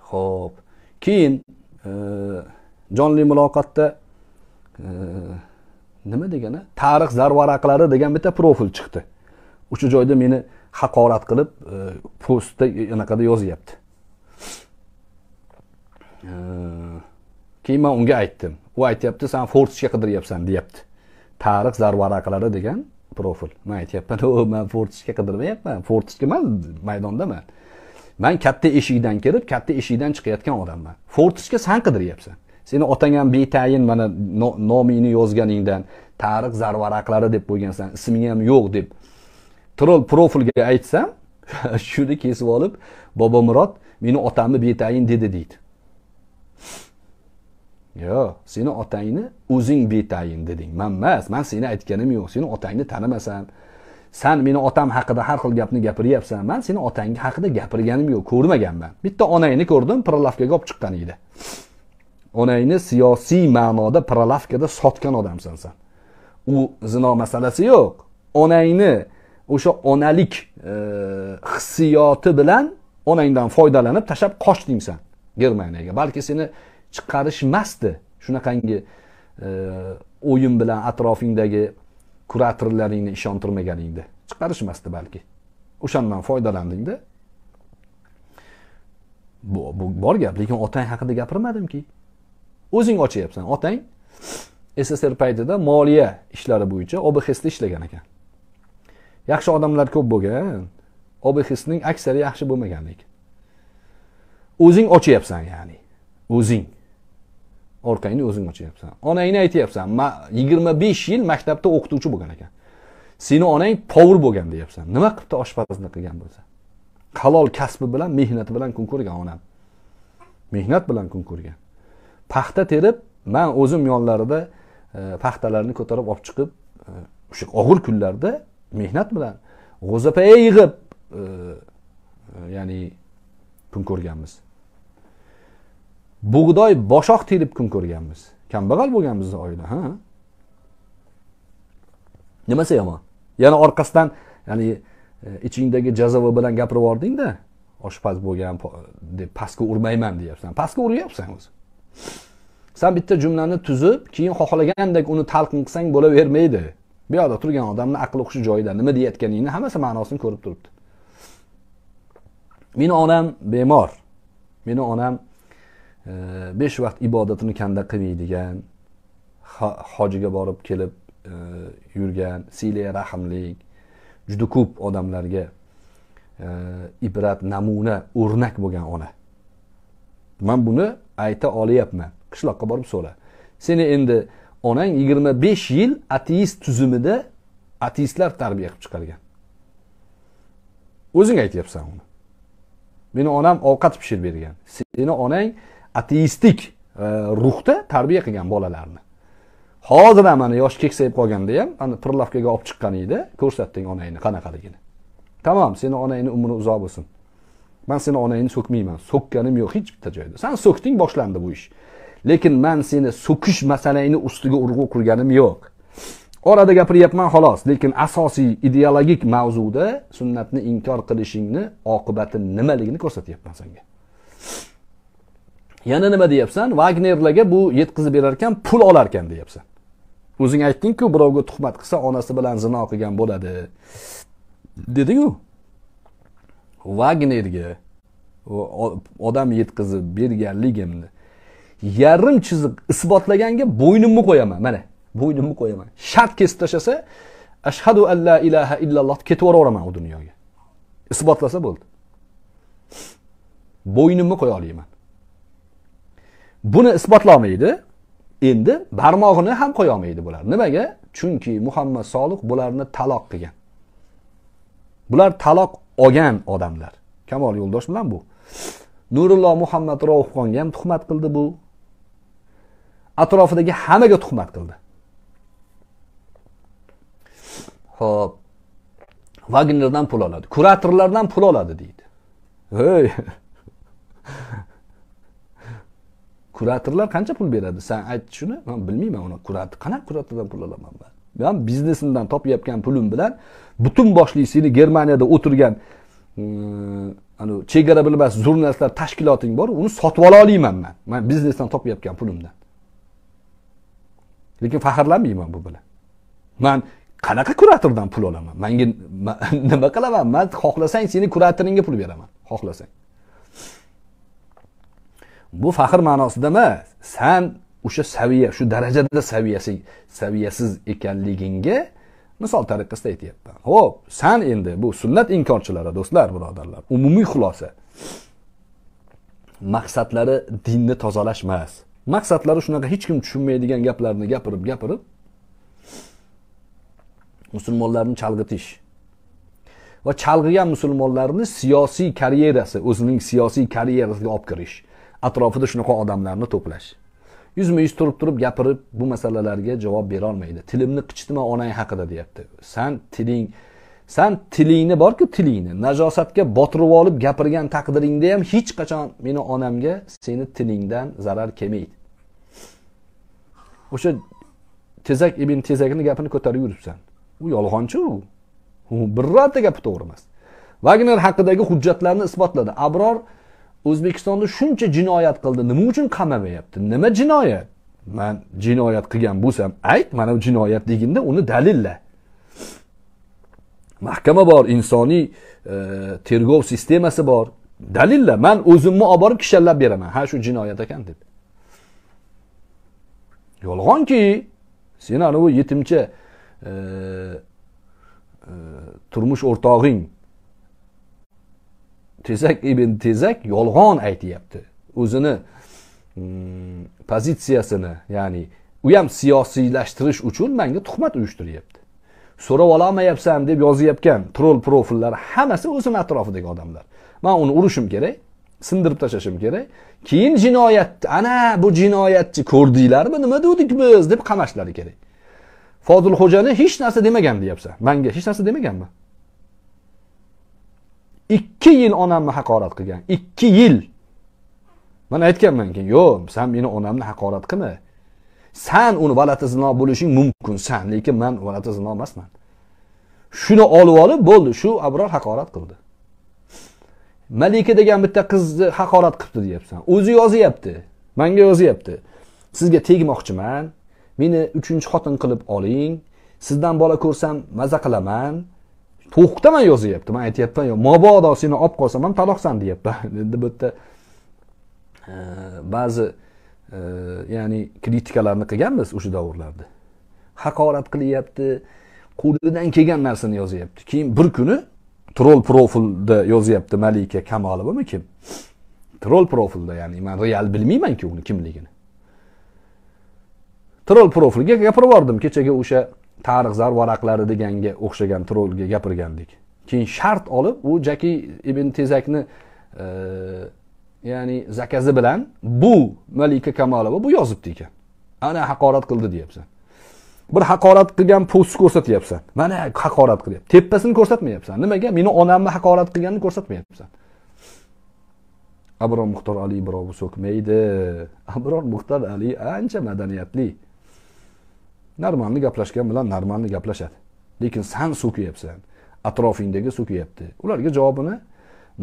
[SPEAKER 1] ho'p keyin e, jonli muloqotda e, nima degani tarix zarvaraqlari degan bitta profil chiqdi o'sha joyda meni haqorat qilib e, postda anaqada yozyapti keyin man unga aytdim u aytyapti san forsga qidiryapsan deyapti tarix zarvaraqlari degan profil man aytyapman man fortishga qidirmayapman fortishga emas maydondaman man katta eshikdan kirib katta eshikdan chiqayotgan odamman fortishga san qidiryapsan seni otang ham betayin mana nomingni yozganingdan tarix zarvaraqlari deb qo'ygansan isming ham yo'q deb troll profilga aytsam shuni kesib olib bobomurod meni otamni betayin dedi deydi yo'q seni otangni o'zing betayin deding man emas man seni aytganim yo'q seni otangni tanimasan san meni otam haqida har xil gapni gapiryapsan man seni otang haqida gapirganim yo'q ko'rmaganman bitta onangni ko'rdim prolavkaga olib chiqqan edi onangni siyosiy ma'noda prolavkada sotgan odamsan san u zino masalasi yo'q onangni o'sha onalik e, hissiyoti bilan onangdan foydalanib tashlab qochding san germaniyaga balki seni chiqarishmasdi shunaqangi e, o'yin bilan atrofingdagi kuratorlaringni ishontirmaganingda chiqarishmasdi balki o'shandan foydalandingda bu, bu bor gap lekin otang haqida gapirmadimki o'zing ochyapsan otang sssr paytida moliya ishlari bo'yicha obxsda ishlagan ekan yaxshi odamlar ko'p bo'lgan obxsning aksari yaxshi bo'lmagan lekin o'zing ochyapsan ya'ni o'zing orqangni o'zing ochyapsan onangni aytyapsan yigirma besh yil maktabda o'qituvchi bo'lgan ekan seni onang povur bo'lgan deyapsan nima qilibdi oshpazlik qilgan bo'lsa halol kasbi bilan mehnati bilan kun ko'rgan onam mehnat bilan kun ko'rgan paxta terib man o'zim yonlarida e, paxtalarni ko'tarib olib chiqib e, o'sha og'ir kunlarda mehnat bilan g'o'zapaga yig'ib e, ya'ni kun ko'rganmiz bug'doy boshoq terib kun ko'rganmiz kambag'al bo'lganmiz oila ha nimasi yomon yana orqasidan ya'ni e, ichingdagi jazava bilan gapirib yubordingda oshpaz bo'lgan deb pastga urmayman deyapsan pastga uryapsan o'zi san bitta jumlani tuzib keyin xohlagandek uni talqin qilsang bo'lavermaydi bu yoqda turgan odamni aqli hushi joyida nima deyayotganingni hammasi ma'nosini ko'rib turibdi meni onam bemor meni onam besh vaqt ibodatini kanda qilmaydigan hojiga borib kelib e, yurgan siylay rahmlik juda ko'p odamlarga e, ibrat namuna o'rnak bo'lgan ona man buni ayta olyapman qishloqqa borib so'ra seni endi onang yigirma besh yil ateist tuzumida ateistlar tarbiya qilib chiqargan o'zing aytyapsan uni meni onam ovqat pishirib bergan seni onang ateistik e, ruhda tarbiya qilgan bolalarni hozir ham mana yoshi keksayib qolganda ham mana prilavkaga olib chiqqan edi ko'rsatding onangni qanaqaligini tamom seni onangni umri uzoq bo'lsin man seni onangni so'kmayman so'kkanim yo'q hech bitta joyda san so'kding boshlandi bu ish lekin man seni so'kish masalangni ustiga urg'u qurganim yo'q orada gapiryapman xolos lekin asosiy ideologik mavzuda sunnatni inkor qilishingni oqibati nimaligini ko'rsatyapman senga yana nima deyapsan vagnerlarga bu yetkazib berar ekan pul olar ekan deyapsan o'zing aytdingku birovga tuhmat qilsa onasi bilan zino qilgan bo'ladi dedingu vagnerga odam yetkazib berganligimni yarim chiziq isbotlaganga bo'ynimni qo'yaman mana bo'ynimni qo'yaman shart kesib tashlasa ashhadu an la ilaha illalloh ketib yuboraman u dunyoga isbotlasa bo'ldi bo'ynimni qo'ya olaman buni isbotlolmaydi endi barmog'ini ham qo'ya olmaydi bular nimaga chunki muhammad solih bularni taloq qilgan bular taloq olgan odamlar kamol yo'ldosh bilan bu nurulloh muhammad rovxonga ham tuhmat qildi bu atrofidagi hammaga tuhmat qildi ho'p vagnerdan pul oladi kuratorlardan pul oladi deydi hey kuratorlar qancha pul beradi san ayt shuni man bilmayman uni kurator qanaqa kuratordan pul olaman man man biznesimdan topayotgan pulim bilan butun boshli seni germaniyada o'tirgan e, anavi chegara bilmas jurnalistlar tashkiloting bor uni sotib ola olmayman man man biznesdan topayotgan pulimdan lekin faxrlanmayman bu bilan man qanaqa kuratordan pul olaman manga nima qilaman man xohlasang seni kuratoringga pul beraman xohlasang bu faxr ma'nosida emas san o'sha saviya shu darajada saviyasi saviyasiz ekanligingga misol tariqasida aytyapman ho'p san endi bu sunnat inkorchilari do'stlar birodarlar umumiy xulosa maqsadlari dinni tozalash emas maqsadlari shunaqa hech kim tushunmaydigan gaplarni gapirib gapirib musulmonlarni chalg'itish va chalg'igan musulmonlarni siyosiy karyerasi o'zining siyosiy karyerasiga olib kirish atrofida shunaqa odamlarni to'plash yuzma yuz turib turib gapirib bu masalalarga javob berolmaydi tilimni qichitma onang haqida deyapti san tiling san tilingni borku tilingni najosatga botirib olib gapirgan taqdiringda ham hech qachon meni onamga seni tilingdan zarar kelmaydi o'sha tezak ibn tezakni gapini ko'tarib yuribsan u yolg'onchi u birorta gapi to'g'ri emas vagner haqidagi hujjatlarni isbotladi abror O'zbekistonda shuncha jinoyat qildi, nima uchun qamamayapti? Nima jinoyat? Men jinoyat qilgan bo'lsam, ayt, mana bu jinoyat deginda uni dalilla. Mahkama bor, insoniy e, tergov sistemasi bor. Dalilla, men o'zimni olib borib kishallab beraman. Ha, shu jinoyat ekan deb. Yolg'onki, sen anavi yetimcha e, e, turmush o'rtog'ing tezak ibn tezak yolg'on aytyapti o'zini mm, pozitsiyasini ya'ni u ham siyosiylashtirish uchun manga tuhmat uyushtiryapti so'rab ololmayapsan deb yozayotgan troll profillar hammasi o'zini atrofidagi odamlar man uni urishim kerak sindirib tashlashim kerak keyin jinoyatni ana bu jinoyatchi ko'rdinglarmi nima dedik biz deb qamashlari kerak fozilxo'jani hech narsa demagan deyapsan manga hech narsa demaganman ikki yil onamni haqorat qilgan ikki yil man aytganman keyin yo'q san meni onamni haqorat qilma san uni valati zino bo'lishing mumkin san lekin man valati zino emasman shuni olib olib bo'ldi shu abror haqorat qildi malika degan bitta qizni haqorat qilibdi deyapsan o'zi yozyapti manga yozyapti sizga tegmoqchiman meni uchinchi xotin qilib oling sizdan bola ko'rsam maza qilaman to'xta man yozyapti man aytyapman yo mabodo seni olib qolsam ham taloqsan deyapman endi bu yerda e, ba'zi e, ya'ni kritikalarni qilganmiz o'sha davrlarda haqorat qilyapti qo'lidan kelgan narsani yozyapti keyin bir kuni troll profilda yozyapti malika kamolovami kim troll profilda ya'ni man real bilmaymanku uni kimligini troll profilga gapirib yubordim kechagi o'sha tarix varaqlari deganga o'xshagan trolga gapirgandik keyin shart olib u jaki ibn tezakni e, ya'ni zakazi bilan bu malika kamolova bu yozibdi ekan ana haqorat qildi deyapsan bir haqorat qilgan postni ko'rsatyapsan mana haqorat qilyapti tepasini ko'rsatmayapsan nimaga meni onamni haqorat qilganini ko'rsatmayapsan abror muxtor ali birovni so'kmaydi abror muxtor ali ancha madaniyatli normalni gaplashgan bilan normalni gaplashadi lekin san so'kyapsan atrofingdagi so'kyapti ularga javobini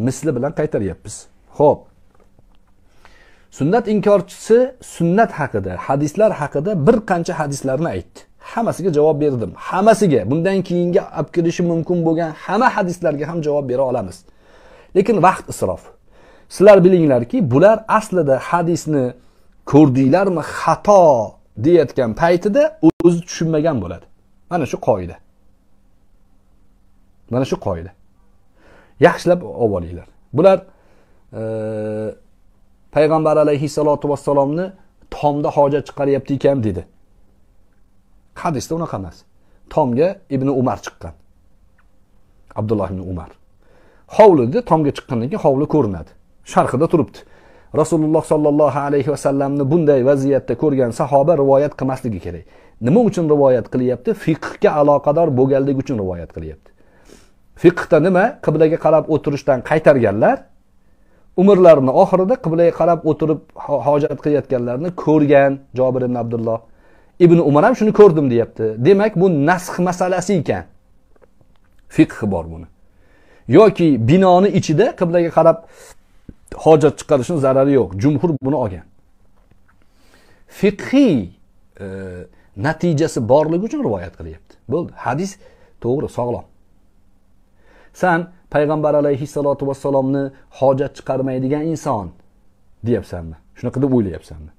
[SPEAKER 1] misli bilan qaytaryapmiz ho'p sunnat inkorchisi sunnat haqida hadislar haqida bir qancha hadislarni aytdi hammasiga javob berdim hammasiga bundan keyingi olib kirishi mumkin bo'lgan hamma hadislarga ham javob bera olamiz lekin vaqt isrof sizlar bilinglarki bular aslida hadisni ko'rdinglarmi xato deyayotgan paytida o'zi tushunmagan bo'ladi mana shu qoida mana shu qoida yaxshilab olib olinglar bular e, payg'ambar alayhissalotu vassalomni tomda hojat chiqaryapti ekan dedi hadisda unaqa emas tomga ibn umar chiqqan abdulloh ibn umar hovlida tomga chiqqandan keyin hovli ko'rinadi sharqida turibdi rasululloh sollallohu alayhi vasallamni bunday vaziyatda ko'rgan sahoba rivoyat qilmasligi kerak nima uchun rivoyat qilyapti fiqhga aloqador bo'lganligi uchun rivoyat qilyapti fiqhda nima qiblaga qarab o'tirishdan qaytarganlar umrlarini oxirida qiblaga qarab o'tirib hojat qilayotganlarni ko'rgan jobir ibn abdulloh ibn umar ham shuni ko'rdim deyapti demak bu nasx masalasi ekan fiqhi bor buni yoki binoni ichida qiblaga qarab hojat chiqarishni zarari yo'q jumhur buni olgan fiqhiy e, natijasi borligi uchun rivoyat qilyapti bo'ldi hadis to'g'ri sog'lom san payg'ambar alayhissalotu vassalomni hojat chiqarmaydigan inson deyapsanmi shunaqa deb o'ylayapsanmi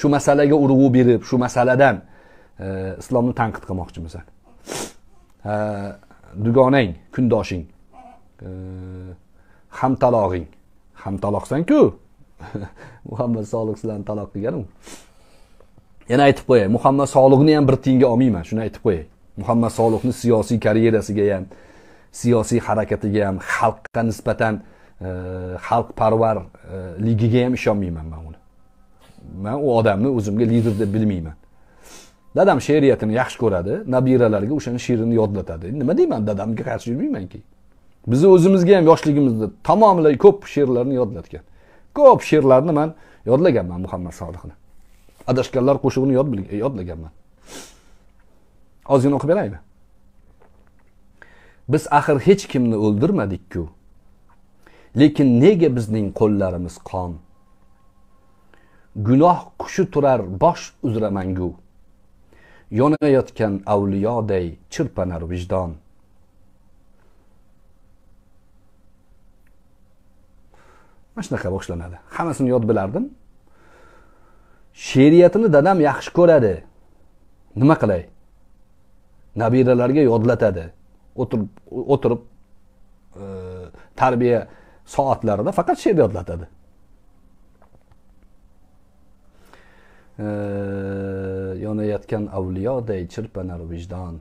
[SPEAKER 1] shu masalaga urg'u berib shu masaladan e, islomni tanqid qilmoqchimisan dugonang kundoshing e, hamtalog'ing ham taloqsan-ku. Muhammad soliq sizlarni taloq qilgan Yana aytib qo'yay, Muhammad Solihni ham bir tiyinga olmayman, shuni aytib qo'yay. Muhammad Solihni siyosiy karyerasiga ham, siyosiy harakatiga ham, xalqqa nisbatan e, xalqparvarligiga e, ham ishonmayman man uni. Man u odamni o'zimga lider deb bilmayman. dadam she'riyatini yaxshi ko'radi nabiralarga o'shani she'rini yodlatadi nima deyman dadamga qarshi yurmaymanki bizni o'zimizga ham yoshligimizda tamomila ko'p she'rlarni yodlatgan ko'p she'rlarni man yodlaganman muhammad solihni adashganlar qo'shig'ini yodlaganman ozgina o'qib beraymi biz axir hech kimni o'ldirmadikku lekin nega bizning qo'llarimiz qon gunoh qushi turar bosh uzra mangu yonayotgan avliyoday chirpanar vijdon mana shunaqa boshlanadi hammasini yod bilardim she'riyatini dadam yaxshi ko'radi nima qilay nabiralarga yodlatadi o'tirib o'tirib e, tarbiya soatlarida faqat she'r yodlatadi e, yonayotgan avliyoday chirpanar vijdon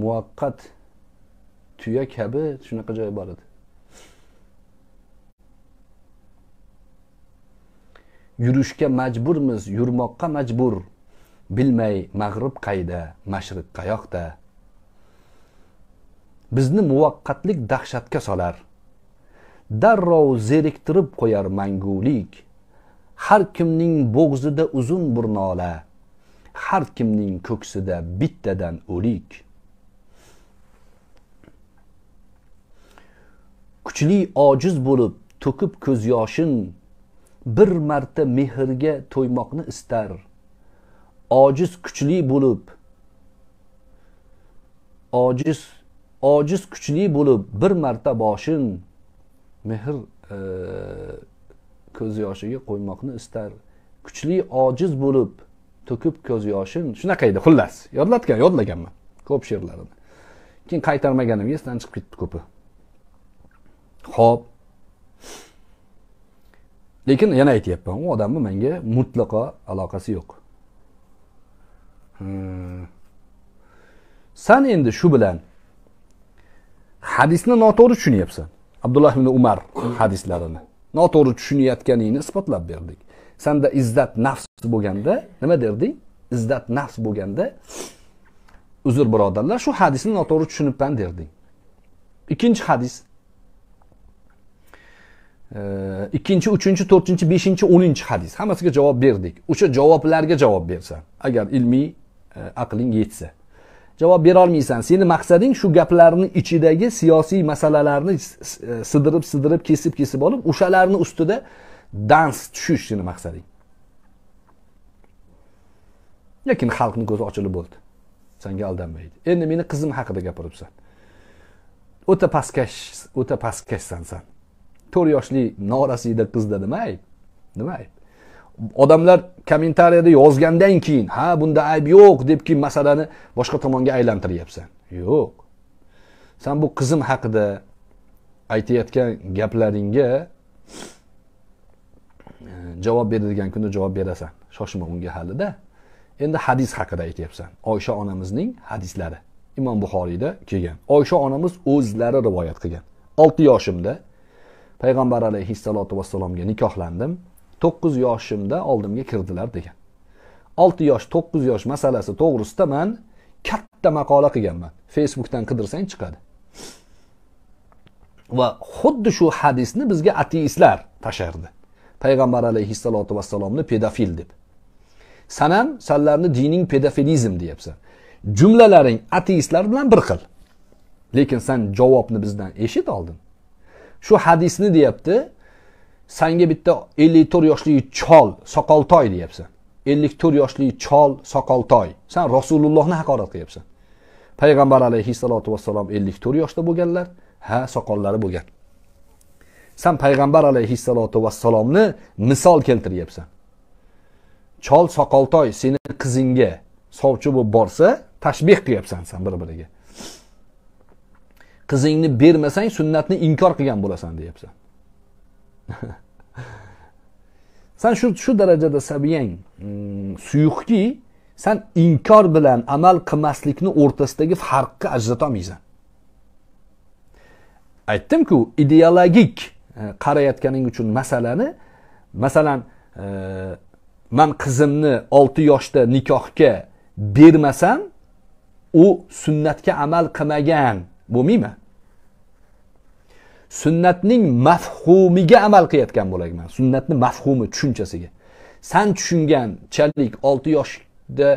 [SPEAKER 1] muvaqqat tuya kabi shunaqa joy bor edi yurishga majburmiz yurmoqqa majbur bilmay mag'rib qayda mashriq qayoqda bizni muvaqqatlik dahshatga solar darrov zeriktirib qo'yar mangulik har kimning bo'g'zida uzun bir nola har kimning ko'ksida bittadan o'lik kuchli ojiz bo'lib to'kib ko'z yoshin bir marta mehrga to'ymoqni istar ojiz kuchli bo'lib ojiz ojiz kuchli bo'lib bir marta boshin mehr e, ko'z yoshiga qo'ymoqni istar kuchli ojiz bo'lib to'kib ko'z yoshim shunaqa edi xullas yodlatgan yodlaganman ko'p she'rlarini keyin qaytarmaganim esdan chiqib ketdi ko'pi ho'p lekin yana aytyapman u odamni menga mutlaqo aloqasi yo'q hmm. san endi shu bilan hadisni noto'g'ri tushunyapsan abdulloh ibn umar hadislarini noto'g'ri tushunayotganingni isbotlab berdik sanda izzat nafs bo'lganda nima derding izzat nafs bo'lganda uzr birodarlar shu hadisni noto'g'ri tushunibman derding ikkinchi hadis ikkinchi uchinchi to'rtinchi beshinchi o'ninchi hadis hammasiga javob berdik o'sha javoblarga javob bersan agar ilmiy e, aqling yetsa javob berolmaysan seni maqsading shu gaplarni ichidagi siyosiy masalalarni e, sidirib sidirib kesib kesib olib o'shalarni ustida dans tushish seni maqsading lekin xalqni ko'zi ochilib bo'ldi sanga aldanmaydi endi meni qizim haqida gapiribsan o'ta pastkash o'ta pastkashsan san to'rt yoshli norasida qizda nima ayb nima ayb odamlar kommentariyada yozgandan keyin ha bunda ayb yo'q deb keyin masalani boshqa tomonga aylantiryapsan yo'q san bu qizim haqida aytayotgan gaplaringga eh, javob beradigan kunda javob berasan shoshma unga halida endi hadis haqida aytyapsan oysha onamizning hadislari imom buxoriyda kelgan oysha onamiz o'zlari rivoyat qilgan olti yoshimda payg'ambar alayhissalotu vassalomga nikohlandim to'qqiz yoshimda oldimga kirdilar degan olti yosh to'qqiz yosh masalasi to'g'risida man katta maqola qilganman facebookdan qidirsang chiqadi va xuddi shu hadisni bizga ateistlar tashardi payg'ambar alayhissalotu vassalomni pedofil deb san ham sanlarni dining pedofilizm deyapsan jumlalaring ateistlar bilan bir xil lekin san javobni bizdan eshit oldin shu hadisni deyapti sanga bitta ellik to'rt yoshli chol soqoltoy deyapsan ellik to'rt yoshli chol soqoltoy san rasulullohni haqorat qilyapsan payg'ambar alayhissalotu vassalom ellik to'rt yoshda bo'lganlar ha soqollari bo'lgan san payg'ambar alayhissalotu vassalomni misol keltiryapsan chol soqoltoy seni qizingga sovchi bo'lib borsa tashbeh qilyapsan san bir biriga qizingni bermasang sunnatni inkor qilgan bo'lasan deyapsan san shu shu darajada sabiyang mm, suyuqki san inkor bilan amal qilmaslikni o'rtasidagi farqni ajratolmaysan aytdimku ideologik e, qarayotganing uchun masalani masalan e, man qizimni olti yoshda nikohga bermasam u sunnatga amal qilmagan bo'lmayman sunnatning mafhumiga amal qilayotgan bo'layman sunnatni mafhumi tushunchasiga san tushunganchalik olti yoshda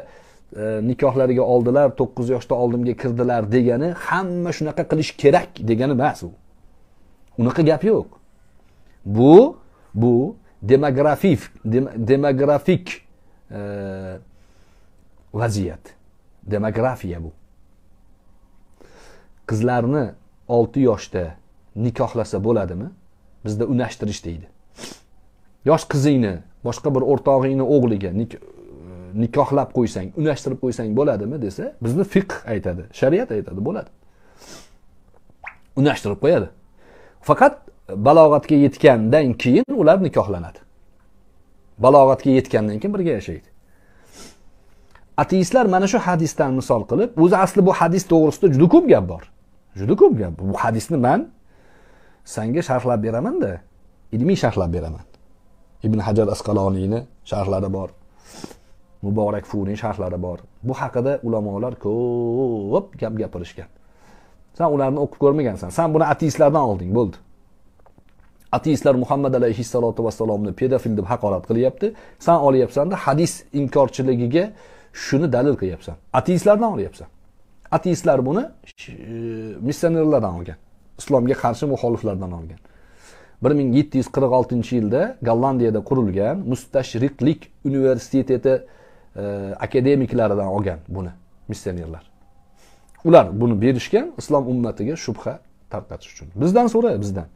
[SPEAKER 1] e, nikohlariga oldilar to'qqiz yoshda oldimga kirdilar degani hamma shunaqa qilish kerak degani emas u unaqa gap yo'q bu bu demografik dem, demografik e, vaziyat demografiya bu qizlarni 6 yoshda nikohlasa bo'ladimi bizda unashtirish deydi yosh qizingni boshqa bir o'rtog'ingni o'g'liga nikohlab qo'ysang unashtirib qo'ysang bo'ladimi desa bizni fiqh aytadi shariat aytadi bo'ladi unashtirib qo'yadi faqat balog'atga yetgandan keyin ular nikohlanadi balog'atga yetgandan keyin birga yashaydi ateistlar mana shu hadisdan misol qilib o'zi asli bu hadis to'g'risida juda ko'p gap bor juda ko'p gap bu hadisni man sanga sharhlab beramanda ilmiy sharhlab beraman ibn hajar asqaloniyni sharhlari bor muborak funiy sharhlari bor bu haqida ulamolar ko'p gap gapirishgan san ularni o'qib ko'rmagansan san buni ateistlardan olding bo'ldi ateistlar muhammad alayhissalotu vassalomni pedofil deb haqorat qilyapti san olyapsanda hadis inkorchiligiga shuni dalil qilyapsan ateistlardan olyapsan ateistlar buni e, missionerlardan olgan islomga qarshi muxoliflardan olgan bir ming yetti yuz qirq oltinchi yilda gollandiyada qurilgan mustashriqlik universiteti e, akademiklaridan olgan buni missionerlar ular buni berishgan islom ummatiga shubha tarqatish uchun bizdan so'ra bizdan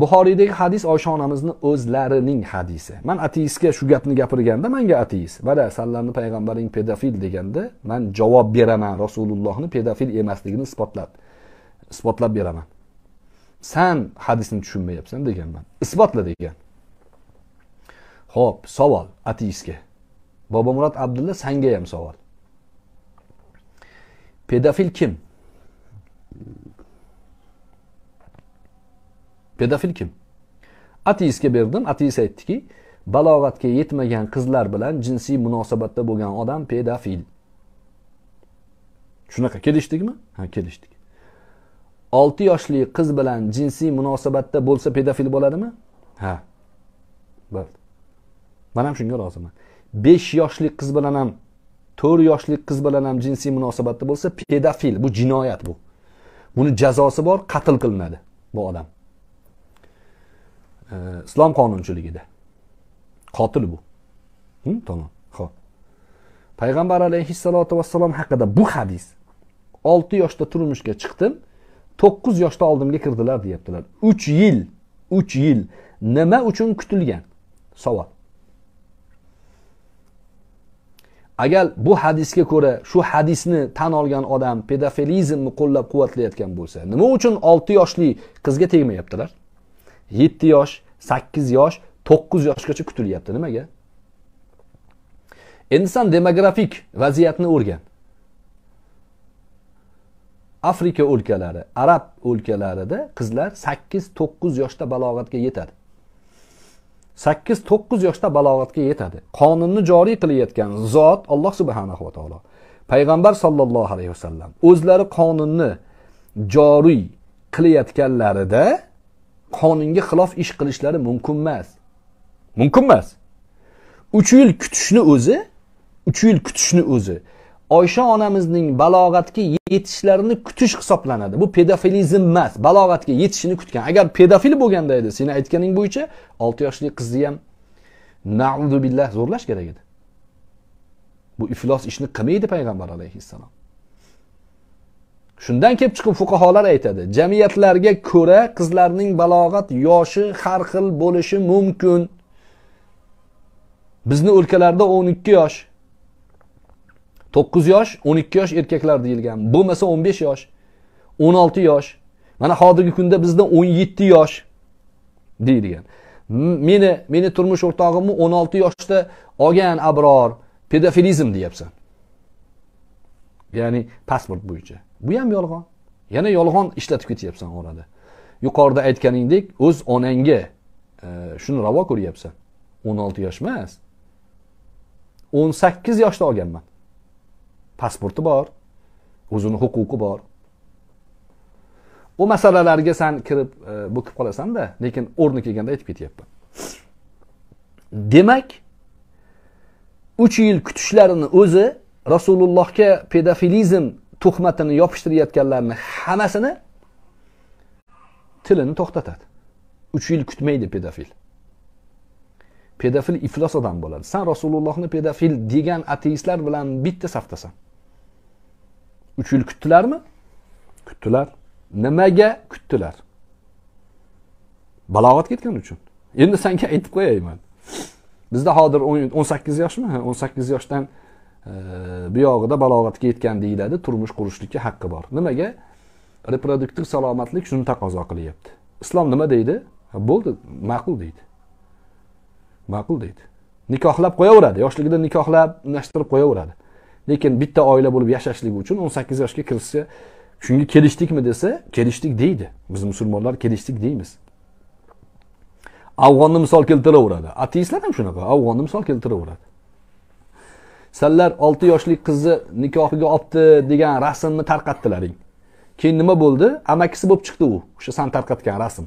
[SPEAKER 1] buxoriydagi hadis oysha onamizni o'zlarining hadisi man ateistga shu gapni gapirganda manga ateist vada sallarni payg'ambaring pedofil deganda man javob beraman rasulullohni pedofil emasligini isbotlab isbotlab beraman san hadisni tushunmayapsan deganman isbotla degan ho'p savol ateistga bobomurod abdulla sanga ham savol pedofil kim pedofil kim ateistga berdim ateist aytdiki balog'atga yetmagan qizlar bilan jinsiy munosabatda bo'lgan odam pedofil shunaqa kelishdikmi ha kelishdik olti yoshli qiz bilan jinsiy munosabatda bo'lsa pedofil bo'ladimi ha bo'ldi man ham shunga roziman besh yoshli qiz bilan ham to'rt yoshli qiz bilan ham jinsiy munosabatda bo'lsa pedofil bu jinoyat bu buni jazosi bor qatl qilinadi bu odam islom qonunchiligida qotil bu tamom hm, ho'p payg'ambar alayhissalotu vassalom haqida bu hadis olti yoshda turmushga chiqdim to'qqiz yoshda oldimga kirdilar deyaptilar uch yil uch yil nima uchun kutilgan savol agar bu hadisga ko'ra shu hadisni tan olgan odam pedofilizmni qo'llab quvvatlayotgan bo'lsa nima uchun olti yoshli qizga tegmayaptilar yetti yosh sakkiz yosh to'qqiz yoshgacha kutilyapti nimaga endi san demografik vaziyatni o'rgan afrika o'lkalari arab o'lkalarida qizlar sakkiz to'qqiz yoshda balog'atga yetadi sakkiz to'qqiz yoshda balog'atga yetadi qonunni joriy qilayotgan zot alloh subhanahu va taolo payg'ambar sollallohu alayhi vasallam o'zlari qonunni joriy qilayotganlarida qonunga xilof ish qilishlari mumkin emas mumkin emas uch yil kutishni o'zi uch yil kutishni o'zi oysha onamizning balog'atga yetishlarini kutish hisoblanadi bu pedofilizm emas balog'atga yetishini kutgan agar pedofil bo'lganda edi seni aytganing bo'yicha olti yoshli qizni ham naudu billah zo'rlash kerak edi bu iflos ishni qilmaydi payg'ambar alayhissalom Shundan kelib chiqib fuqaholar aytadi, jamiyatlarga ko'ra qizlarning balog'at yoshi har xil bo'lishi mumkin. Bizni o'lkalarda 12 yosh, 9 yosh, 12 yosh erkaklar deyilgan. Bo'lmasa 15 yosh, 16 yosh. Mana hozirgi kunda bizda 17 yosh deyilgan. Meni meni turmush o'rtog'imni 16 yoshda olgan abror pedofilizm deyapsan. Ya'ni pasport bo'yicha. bu ham yolg'on yana yolg'on ishlatib ketyapsan orada yuqorida aytganingdek o'z onangga e, shuni ravo ko'ryapsan 16 yosh emas 18 yoshda olganman pasporti bor o'zini huquqi bor u masalalarga san kirib e, bo'kib qolasan-da, lekin o'rni kelganda aytib ketyapman demak 3 yil kutishlarini o'zi rasulullohga pedofilizm tuhmatini yopishtirayotganlarni hammasini tilini to'xtatadi uch yil kutmaydi pedofil pedofil iflos odam bo'ladi san rasulullohni pedofil degan ateistlar bilan bitta safdasan uch yil kutdilarmi kutdilar nimaga kutdilar balog'at ketgani uchun endi sanga aytib qo'yayman bizda hozir o'n sakkiz yoshmi o'n sakkiz yoshdan buyog'ida balog'atga yetgan deyiladi turmush qurishlikka haqqi bor nimaga reproduktiv salomatlik shuni taqozo qilyapti islom nima deydi bo'ldi ma'qul deydi ma'qul deydi nikohlab qo'yaveradi yoshligida nikohlab unashtirib qo'yaveradi lekin bitta oila bo'lib yashashligi uchun o'n sakkiz yoshga kirishsa shunga kelishdikmi desa kelishdik deydi biz musulmonlar kelishdik deymiz afg'onni misol keltiraveradi ateistlar ham shunaqa afg'onni misol keltiraveradi sanlar olti yoshli qizni nikohiga olibdi degan rasmni tarqatdilaring keyin nima bo'ldi amakisi bo'lib chiqdi u o'sha san tarqatgan rasm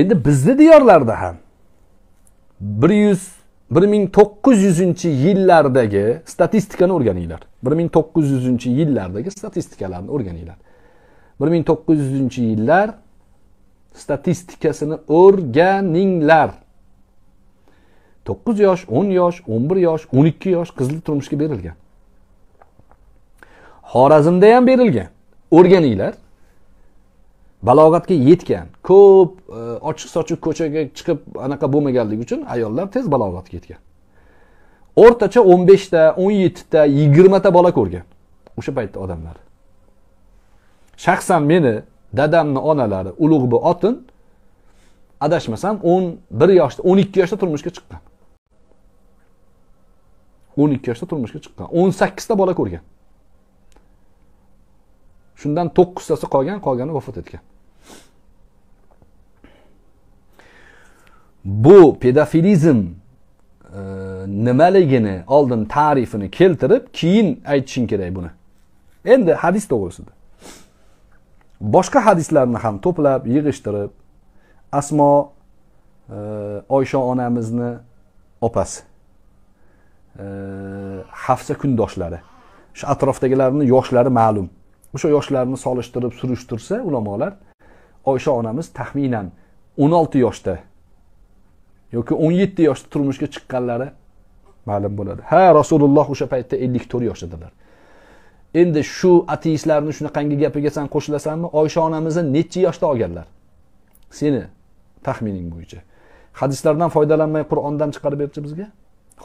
[SPEAKER 1] endi bizni diyorlarda ham bir yuz bir ming to'qqiz yuzinchi yillardagi statistikani o'rganinglar bir ming to'qqiz yuzinchi yillardagi statistikalarni o'rganinglar bir ming to'qqiz yuzinchi yillar statistikasini o'rganinglar to'qqiz yosh o'n yosh o'n bir yosh o'n ikki yosh qizli turmushga berilgan xorazmda ham berilgan o'rganinglar balog'atga yetgan ko'p e, ochiq sochiq ko'chaga chiqib anaqa bo'lmaganligi uchun ayollar tez balog'atga yetgan o'rtacha o'n beshta o'n yettita yigirmata bola ko'rgan o'sha paytda odamlar shaxsan meni dadamni onalari ulug' bir otin adashmasam o'n bir yoshda o'n ikki yoshda turmushga chiqqan o'n ikki yoshda turmushga chiqqan o'n sakkizta bola ko'rgan shundan to'qqiztasi qolgan qolgani vafot etgan bu pedofilizm e, nimaligini oldin tarifini keltirib keyin aytishing kerak buni endi hadis to'g'risida boshqa hadislarni ham to'plab yig'ishtirib asmo e, oysha onamizni opasi e, hafsa kundoshlari shu atrofdagilarni yoshlari ma'lum o'sha yoshlarni solishtirib surishtirsa ulamolar oysha onamiz taxminan o'n olti yoshda yoki o'n yetti yoshda turmushga chiqqanlari ma'lum bo'ladi ha rasululloh o'sha paytda ellik to'rt yoshdadirlar endi shu ateistlarni shunaqangi gapiga san qo'shilasanmi oysha onamizni necha yoshda olganlar seni taxmining bo'yicha hadislardan foydalanmay qur'ondan chiqarib berchi bizga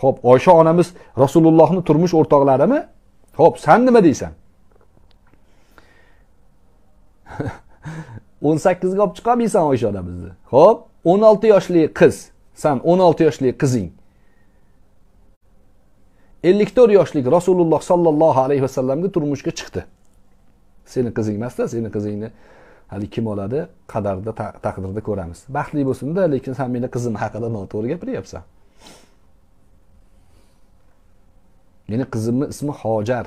[SPEAKER 1] ho'p oysha onamiz rasulullohni turmush o'rtoqlarimi ho'p san nima deysan o'n sakkizga olib chiqolmaysan oysha onamizni ho'p o'n olti yoshli qiz san o'n olti yoshli qizing ellik to'rt yoshlik rasululloh sollallohu alayhi vasallamga turmushga chiqdi seni qizing emasda seni qizingni hali kim oladi qadarda taqdirda ko'ramiz baxtli bo'lsinda lekin san meni qizim haqida noto'g'ri gapiryapsan meni qizimni ismi hojar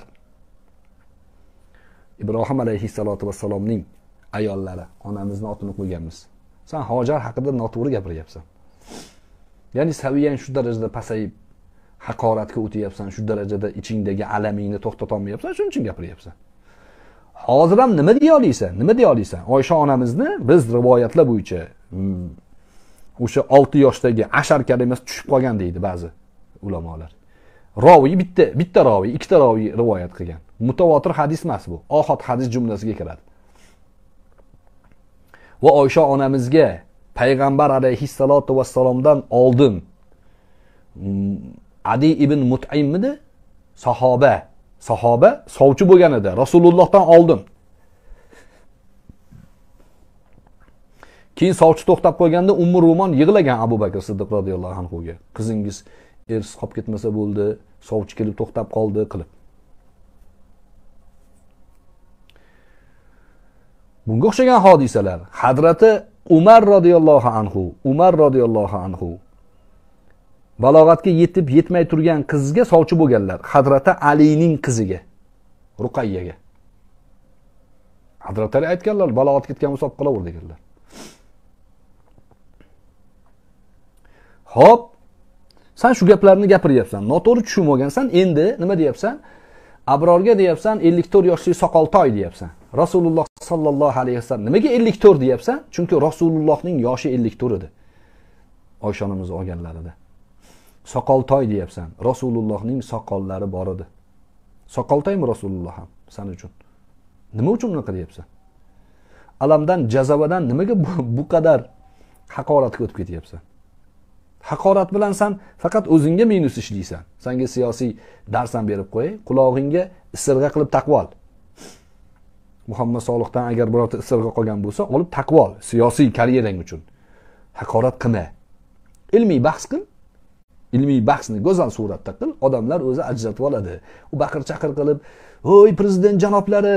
[SPEAKER 1] ibrohim alayhissalotu vassalomning ayollari onamizni otini qo'yganmiz san hojar haqida noto'g'ri gapiryapsan ya'ni saviyang shu darajada pasayib haqoratga o'tyapsan shu darajada ichingdagi alamingni to'xtatolmayapsan shuning uchun gapiryapsan hozir ham nima deya olasan nima deya olasan oysha onamizni biz rivoyatlar bo'yicha mm, o'sha olti yoshdagi ashar kalimasi tushib qolgan deydi ba'zi ulamolar roviy bitta bitta roviy ikkita roviy rivoyat qilgan mutavotir hadis emas bu ohot hadis jumlasiga kiradi va oysha onamizga payg'ambar alayhissalotu vassalomdan oldin mm, adi ibn mutaymidi sahoba sahoba sovchi bo'lgan edi rasulullohdan oldin keyin sovchi to'xtab qo'yganda ummu rumon yig'lagan abu bakr siddiq roziyallohu anhuga qizingiz ersiz qolib ketmasa bo'ldi sovchi kelib to'xtab qoldi qilib bunga o'xshagan hodisalar hadrati umar roziyallohu anhu umar roziyallohu anhu balog'atga yetib yetmay turgan qizga sovchi bo'lganlar hadrati alining qiziga ruqayyaga hadrat ali aytganlar balog'at ketgan bo'lsa olib qolaver deganlar ho'p san shu gaplarni gapiryapsan noto'g'ri tushunib olgansan endi nima deyapsan abrorga deyapsan ellik to'rt yoshli soqoltoy deyapsan rasululloh sollallohu alayhi vasallam nimaga ellik to'rt deyapsan chunki rasulullohning yoshi ellik to'rt edi oysha onamizni olganlarida soqoltoy deyapsan rasulullohning soqollari bor edi soqoltoymi rasululloh ham san uchun nima uchun unaqa deyapsan alamdan jazavadan nimaga bu, bu qadar haqoratga o'tib ketyapsan haqorat bilan san faqat o'zingga minus ishlaysan sanga siyosiy dars ham berib qo'yay qulog'ingga isirg'a qilib taqib ol muhammad solihdan agar birorta isirg'a qolgan bo'lsa olib taqib ol siyosiy karyerang uchun haqorat qilma ilmiy bahs qil ilmiy bahsni go'zal suratda qil odamlar o'zi ajratib oladi u baqir chaqir qilib hoy prezident janoblari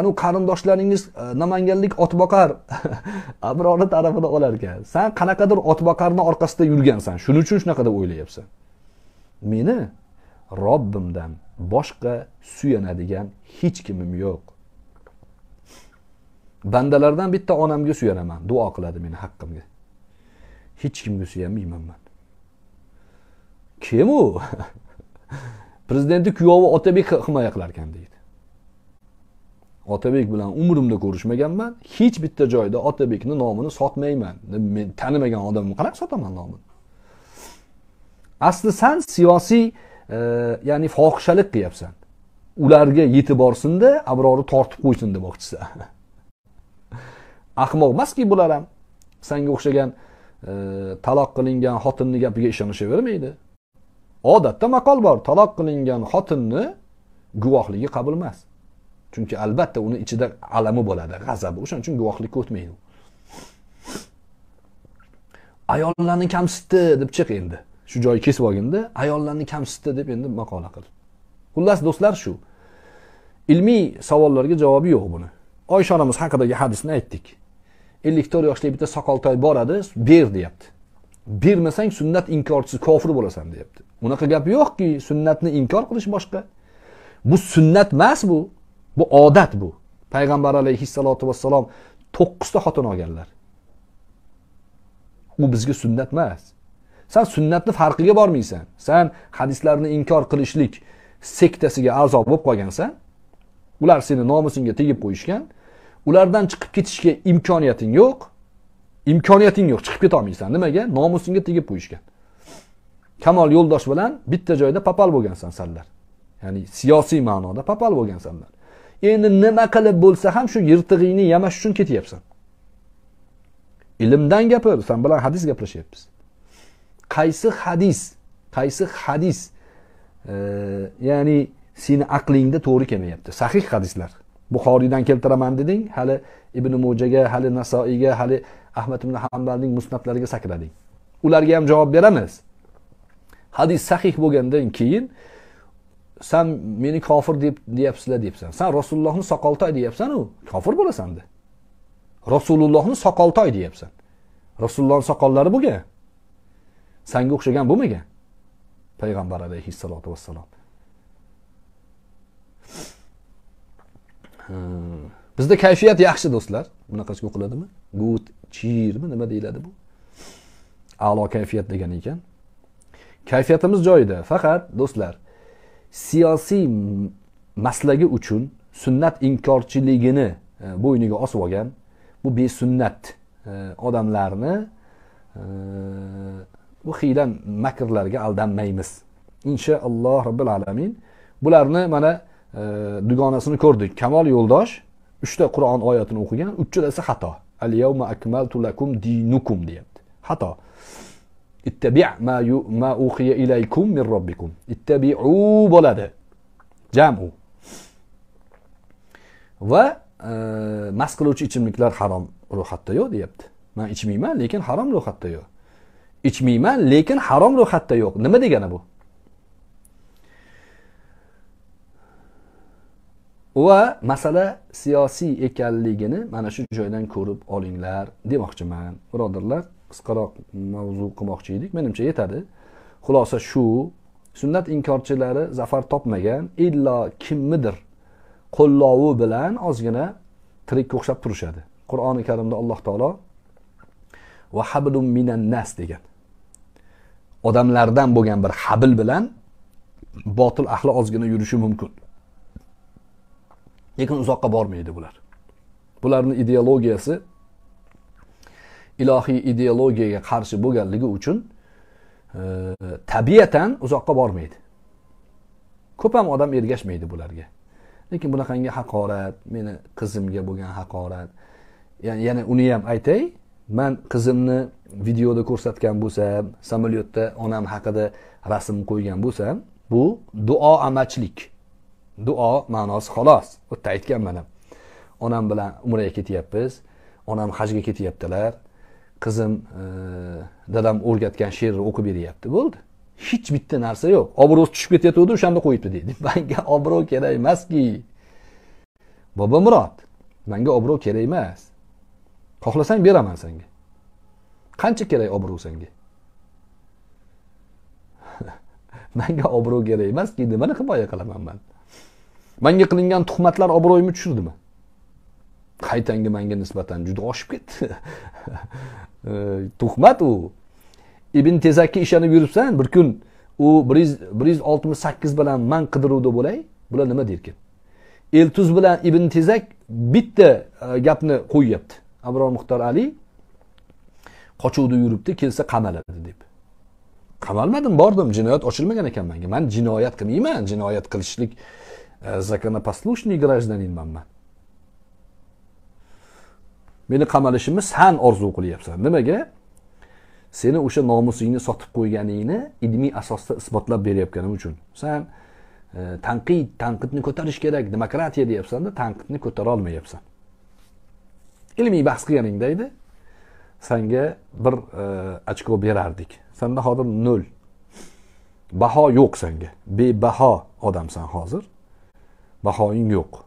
[SPEAKER 1] anavi qarindoshlaringiz e, namanganlik otboqar abrorni tarafini ekan san qanaqadir otboqarni orqasida yurgansan shuning uchun shunaqa deb o'ylayapsan meni robbimdan boshqa suyanadigan hech kimim yo'q bandalardan bitta onamga suyanaman duo qiladi meni haqqimga hech kimga suyanmayman man kim u prezidentni kuyovi otabek himoya qilar ekan deydi otabek bilan umrimda ko'rishmaganman hech bitta joyda otabekni nomini sotmayman men tanimagan odamni qanaqa sotaman nomini asli san siyosiy e, ya'ni fohishalik qilyapsan ularga yetib borsinda abrorni tortib qo'ysin demoqchisan ahmoq emaski bular ham sanga o'xshagan e, taloq qilingan xotinni gapiga ishonishavermaydi Odatda maqol bor, taloq qilingan xotinni guvohligi qabul emas. Chunki albatta uni ichida alami bo'ladi, g'azabi. O'shaning uchun guvohlikka o'tmaydi. Ayollarni kamsitdi deb chiq endi. Shu joyi kesib olganda ayollarni kamsitdi deb endi maqola qil. Xullas do'stlar shu. Ilmiy savollarga javobi yo'q buni. Oysha onamiz haqidagi hadisni aytdik. 54 yoshli bitta soqoltoy boradi, ber deyapti. bermasang sunnat inkorchisi kofir bo'lasan deyapti unaqa gap yo'qki sunnatni inkor qilish boshqa bu sunnat emas bu bu odat bu payg'ambar alayhissalotu vassalom to'qqizta xotin olganlar u bizga sunnat emas san sunnatni farqiga bormaysan san hadislarni inkor qilishlik sektasiga a'zo bo'lib qolgansan ular seni nomusingga tegib qo'yishgan ulardan chiqib ketishga imkoniyating yo'q imkoniyating yo'q chiqib ketolmaysan nimaga nomusingga tegib qo'yishgan kamol yo'ldosh bilan bitta joyda papal bo'lgansan sanlar ya'ni siyosiy ma'noda papal bo'lgansanlar endi nima qilib bo'lsa ham shu yirtig'ingni yamash uchun ketyapsan ilmdan gapir san bilan hadis gaplashyapmiz qaysi hadis qaysi hadis e, ya'ni seni aqlingda to'g'ri kelmayapti sahih hadislar buxoriydan keltiraman deding hali ibn mo'jaga hali nasoiyga hali ahmad ibn hambalning musnablariga sakradik ularga ham javob beramiz hadis sahih bo'lgandan keyin san meni kofir deb deyapsizlar deyapsan san rasulullohni soqoltoy deyapsanu kofir bo'lasanda rasulullohni soqoltoy deyapsan rasulullohni soqollari bo'lgan sanga o'xshagan bo'lmagan payg'ambar alayhissalotu vassalom bizda kayfiyat yaxshi do'stlar bunaqasi o'qiladimi good chiyirmi nima deyiladi bu a'lo kayfiyat degani ekan kayfiyatimiz joyida faqat do'stlar siyosiy maslagi uchun sunnat inkorchiligini e, bo'yniga osib olgan bu besunnat e, odamlarni e, bu hiylan makrlarga aldanmaymiz inshaalloh robbil alamin bularni mana e, dugonasini ko'rdik kamol yo'ldosh uchta qur'on oyatini o'qigan uchalasi xato al yawma akmaltu lakum dinukum deyapti xato ittabi ma yu, ma uhiya ilaykum min robbikum ittabiu bo'ladi jamu va e, mast qiluvchi ichimliklar harom ro'yxatda yo'q deyapti man ichmayman lekin harom ro'yxatda yo'q ichmayman lekin harom ro'yxatda yo'q nima degani bu va masala siyosiy ekanligini mana shu joydan ko'rib olinglar demoqchiman birodarlar qisqaroq mavzu qilmoqchi edik menimcha yetadi xulosa shu sunnat inkorchilari zafar topmagan illo kimnidir qo'llovi bilan ozgina tirikka o'xshab turishadi qur'oni karimda alloh taolo va hablum minan nas degan odamlardan bo'lgan bir habl bilan botil ahli ozgina yurishi mumkin lekin uzoqqa bormaydi bular bularni ideologiyasi ilohiy ideologiyaga qarshi bo'lganligi uchun e, tabiatan uzoqqa bormaydi ko'p ham odam ergashmaydi bularga lekin bunaqangi haqorat meni qizimga bo'lgan haqorat ya'ni yana uni ham aytay man qizimni videoda ko'rsatgan bo'lsam samolyotda onam haqida rasm qo'ygan bo'lsam bu duo amachlik duo ma'nosi xolos u yerda aytganman ham onam bilan umraga ketyapmiz onam hajga ketyaptilar qizim e, dadam o'rgatgan she'rni o'qib beryapti bo'ldi hech bitta narsa yo'q obro'si tushib ketayotgandi o'shanda qo'yibdi deydi manga obro' kerak emaski bobo murod manga obro' kerak emas xohlasang beraman senga qancha kerak obro' senga manga obro' kerak emaski nimani himoya qilaman man Menga qilingan tuhmatlar obro'yimni tushirdimi? Qaytangi menga nisbatan juda oshib ketdi. tuhmat u. Ibn Tezakka ishonib yuribsan, bir kun u 168 bilan man qidiruvda bo'lay, bular nima derkin? Eltuz bilan Ibn Tezak bitta e, gapni qo'yyapti. Abror Muxtor Ali qochuvda yuribdi, kelsa qamaladi deb. qamalmadim bordim jinoyat ochilmagan ekan menga man jinoyat qilmayman jinoyat qilishlik Э, законопослушный гражданинmanman meni qamalishimni san orzu qilyapsan nimaga seni o'sha nomusingni sotib qo'yganingni ilmiy asosda isbotlab berayotganim uchun san e, tanqid tanqidni ko'tarish kerak demokratiya deyapsanda tanqidni ko'tara olmayapsan ilmiy bahs qilganingda edi sanga bir e, ochko berardik sanda hozir nol baho yo'q sanga bebaho odamsan hozir bahoying yo'q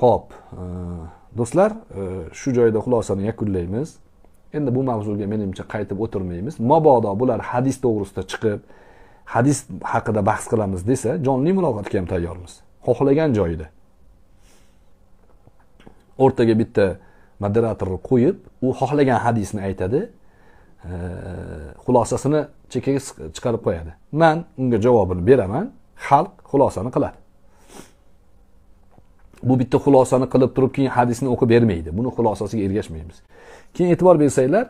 [SPEAKER 1] ho'p e, do'stlar e, shu joyda xulosani yakunlaymiz endi bu mavzuga menimcha qaytib o'tirmaymiz mabodo bular hadis to'g'risida chiqib hadis haqida bahs qilamiz desa jonli muloqotga ham tayyormiz xohlagan joyida o'rtaga bitta moderatorni qo'yib u xohlagan hadisni aytadi e, xulosasini chekkaga chiqarib qo'yadi man unga javobini beraman xalq xulosani qiladi bu bitta xulosani qilib turib keyin hadisni o'qib bermaydi buni xulosasiga ergashmaymiz keyin e'tibor bersanglar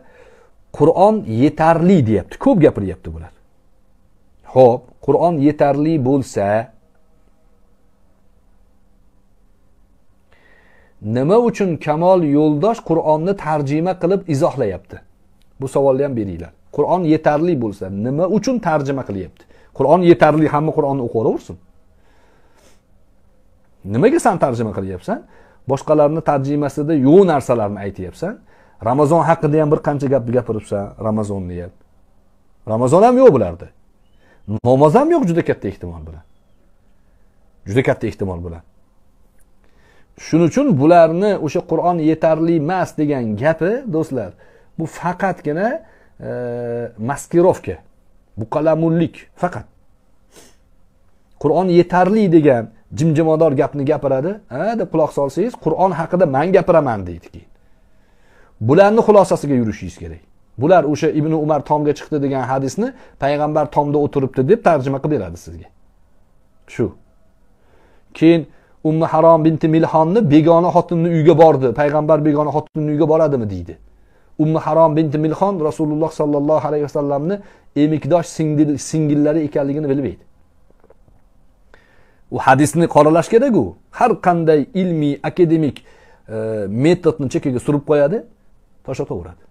[SPEAKER 1] qur'on yetarli deyapti ko'p gapiryapti bular ho'p qur'on yetarli bo'lsa nima uchun kamol yo'ldosh qur'onni tarjima qilib izohlayapti bu savolni ham beringlar qur'on yetarli bo'lsa nima uchun tarjima qilyapti qur'on yetarli hamma qur'onni o'qiyversin nimaga san tarjima qilyapsan boshqalarni tarjimasida yo'q narsalarni aytyapsan ramazon haqida ham bir qancha gapni gapiribsan ramazonni ham ramazon ham yo'q bularda namoz ham yo'q juda katta ehtimol bilan juda katta ehtimol bilan shuning uchun bularni o'sha qur'on yetarli emas degan gapi do'stlar bu faqatgina e, maskirovka bu qalamullik faqat qur'on yetarli degan jimjimador gapni gapiradi ha deb quloq solsangiz qur'on haqida man gapiraman deydi keyin bularni xulosasiga yurishingiz kerak bular o'sha ibn umar tomga chiqdi degan hadisni payg'ambar tomda o'tiribdi deb tarjima qilib beradi sizga shu keyin ummi harom binti milhonni begona xotinni uyiga bordi payg'ambar begona xotinni uyiga boradimi deydi ummi harom binti milhon rasululloh sollallohu alayhi vasallamni emikdosh singillari ekanligini bilmaydi u hadisni qoralash kerak u har qanday ilmiy akademik e, metodni chekkaga surib qo'yadi tashlataveradi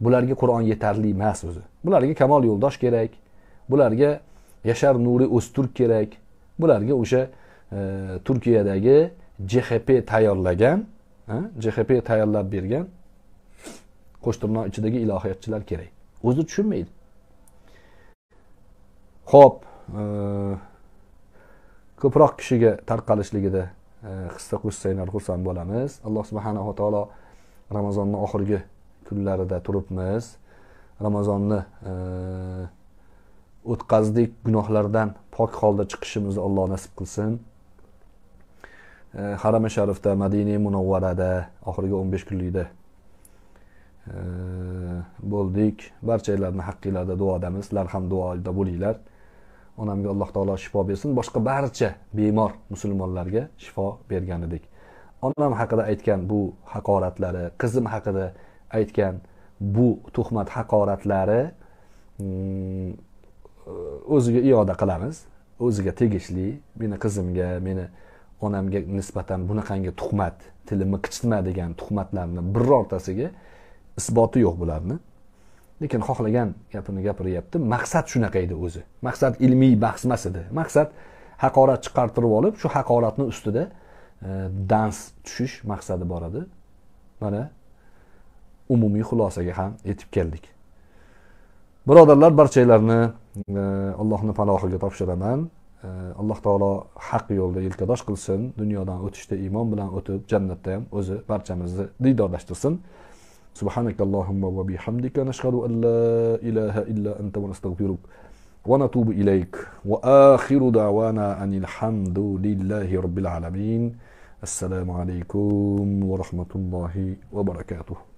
[SPEAKER 1] bularga qur'on yetarli emas o'zi bularga kamol yo'ldosh kerak bularga yashar nuri o'sturk kerak bularga o'sha e, turkiyadagi jxp tayyorlagan jxp tayyorlab bergan qo'shtirno ichidagi ilohiyatchilar kerak o'zi tushunmaydi ho'p ko'proq kishiga tarqalishligida e, hissa qo'shsanglar xursand bo'lamiz alloh subhanava taolo ramazonni oxirgi kunlarida turibmiz ramazonni e, o'tkazdik gunohlardan pok holda chiqishimizni alloh nasib qilsin e, harami sharifda madina munavvarada oxirgi o'n besh kunlikda bo'ldik barchanglarni haqqinglarda duodamiz sizlar ham duoda bo'linglar onamga alloh taolo shifo bersin boshqa barcha bemor musulmonlarga shifo bergan edik onam haqida aytgan bu haqoratlari qizim haqida aytgan bu tuhmat haqoratlari mm, o'ziga iyoda qilamiz o'ziga tegishli meni qizimga meni onamga nisbatan bunaqangi tuhmat tilimni qichitma degan tuhmatlarni birortasiga isboti yo'q bularni lekin xohlagan gapini gapiryapti maqsad shunaqa edi o'zi maqsad ilmiy bahs emas edi maqsad haqorat chiqartirib olib shu haqoratni ustida e, dans tushish maqsadi bor edi mana umumiy xulosaga ham yetib keldik birodarlar barchanglarni e, allohni panohiga topshiraman e, alloh taolo haq yo'lda yelkadosh qilsin dunyodan o'tishda iymon bilan o'tib jannatda ham o'zi barchamizni diydorlashtirsin سبحانك اللهم وبحمدك نشهد أن لا إله إلا أنت ونستغفرك ونتوب إليك وآخر دعوانا أن الحمد لله رب العالمين السلام عليكم ورحمة الله وبركاته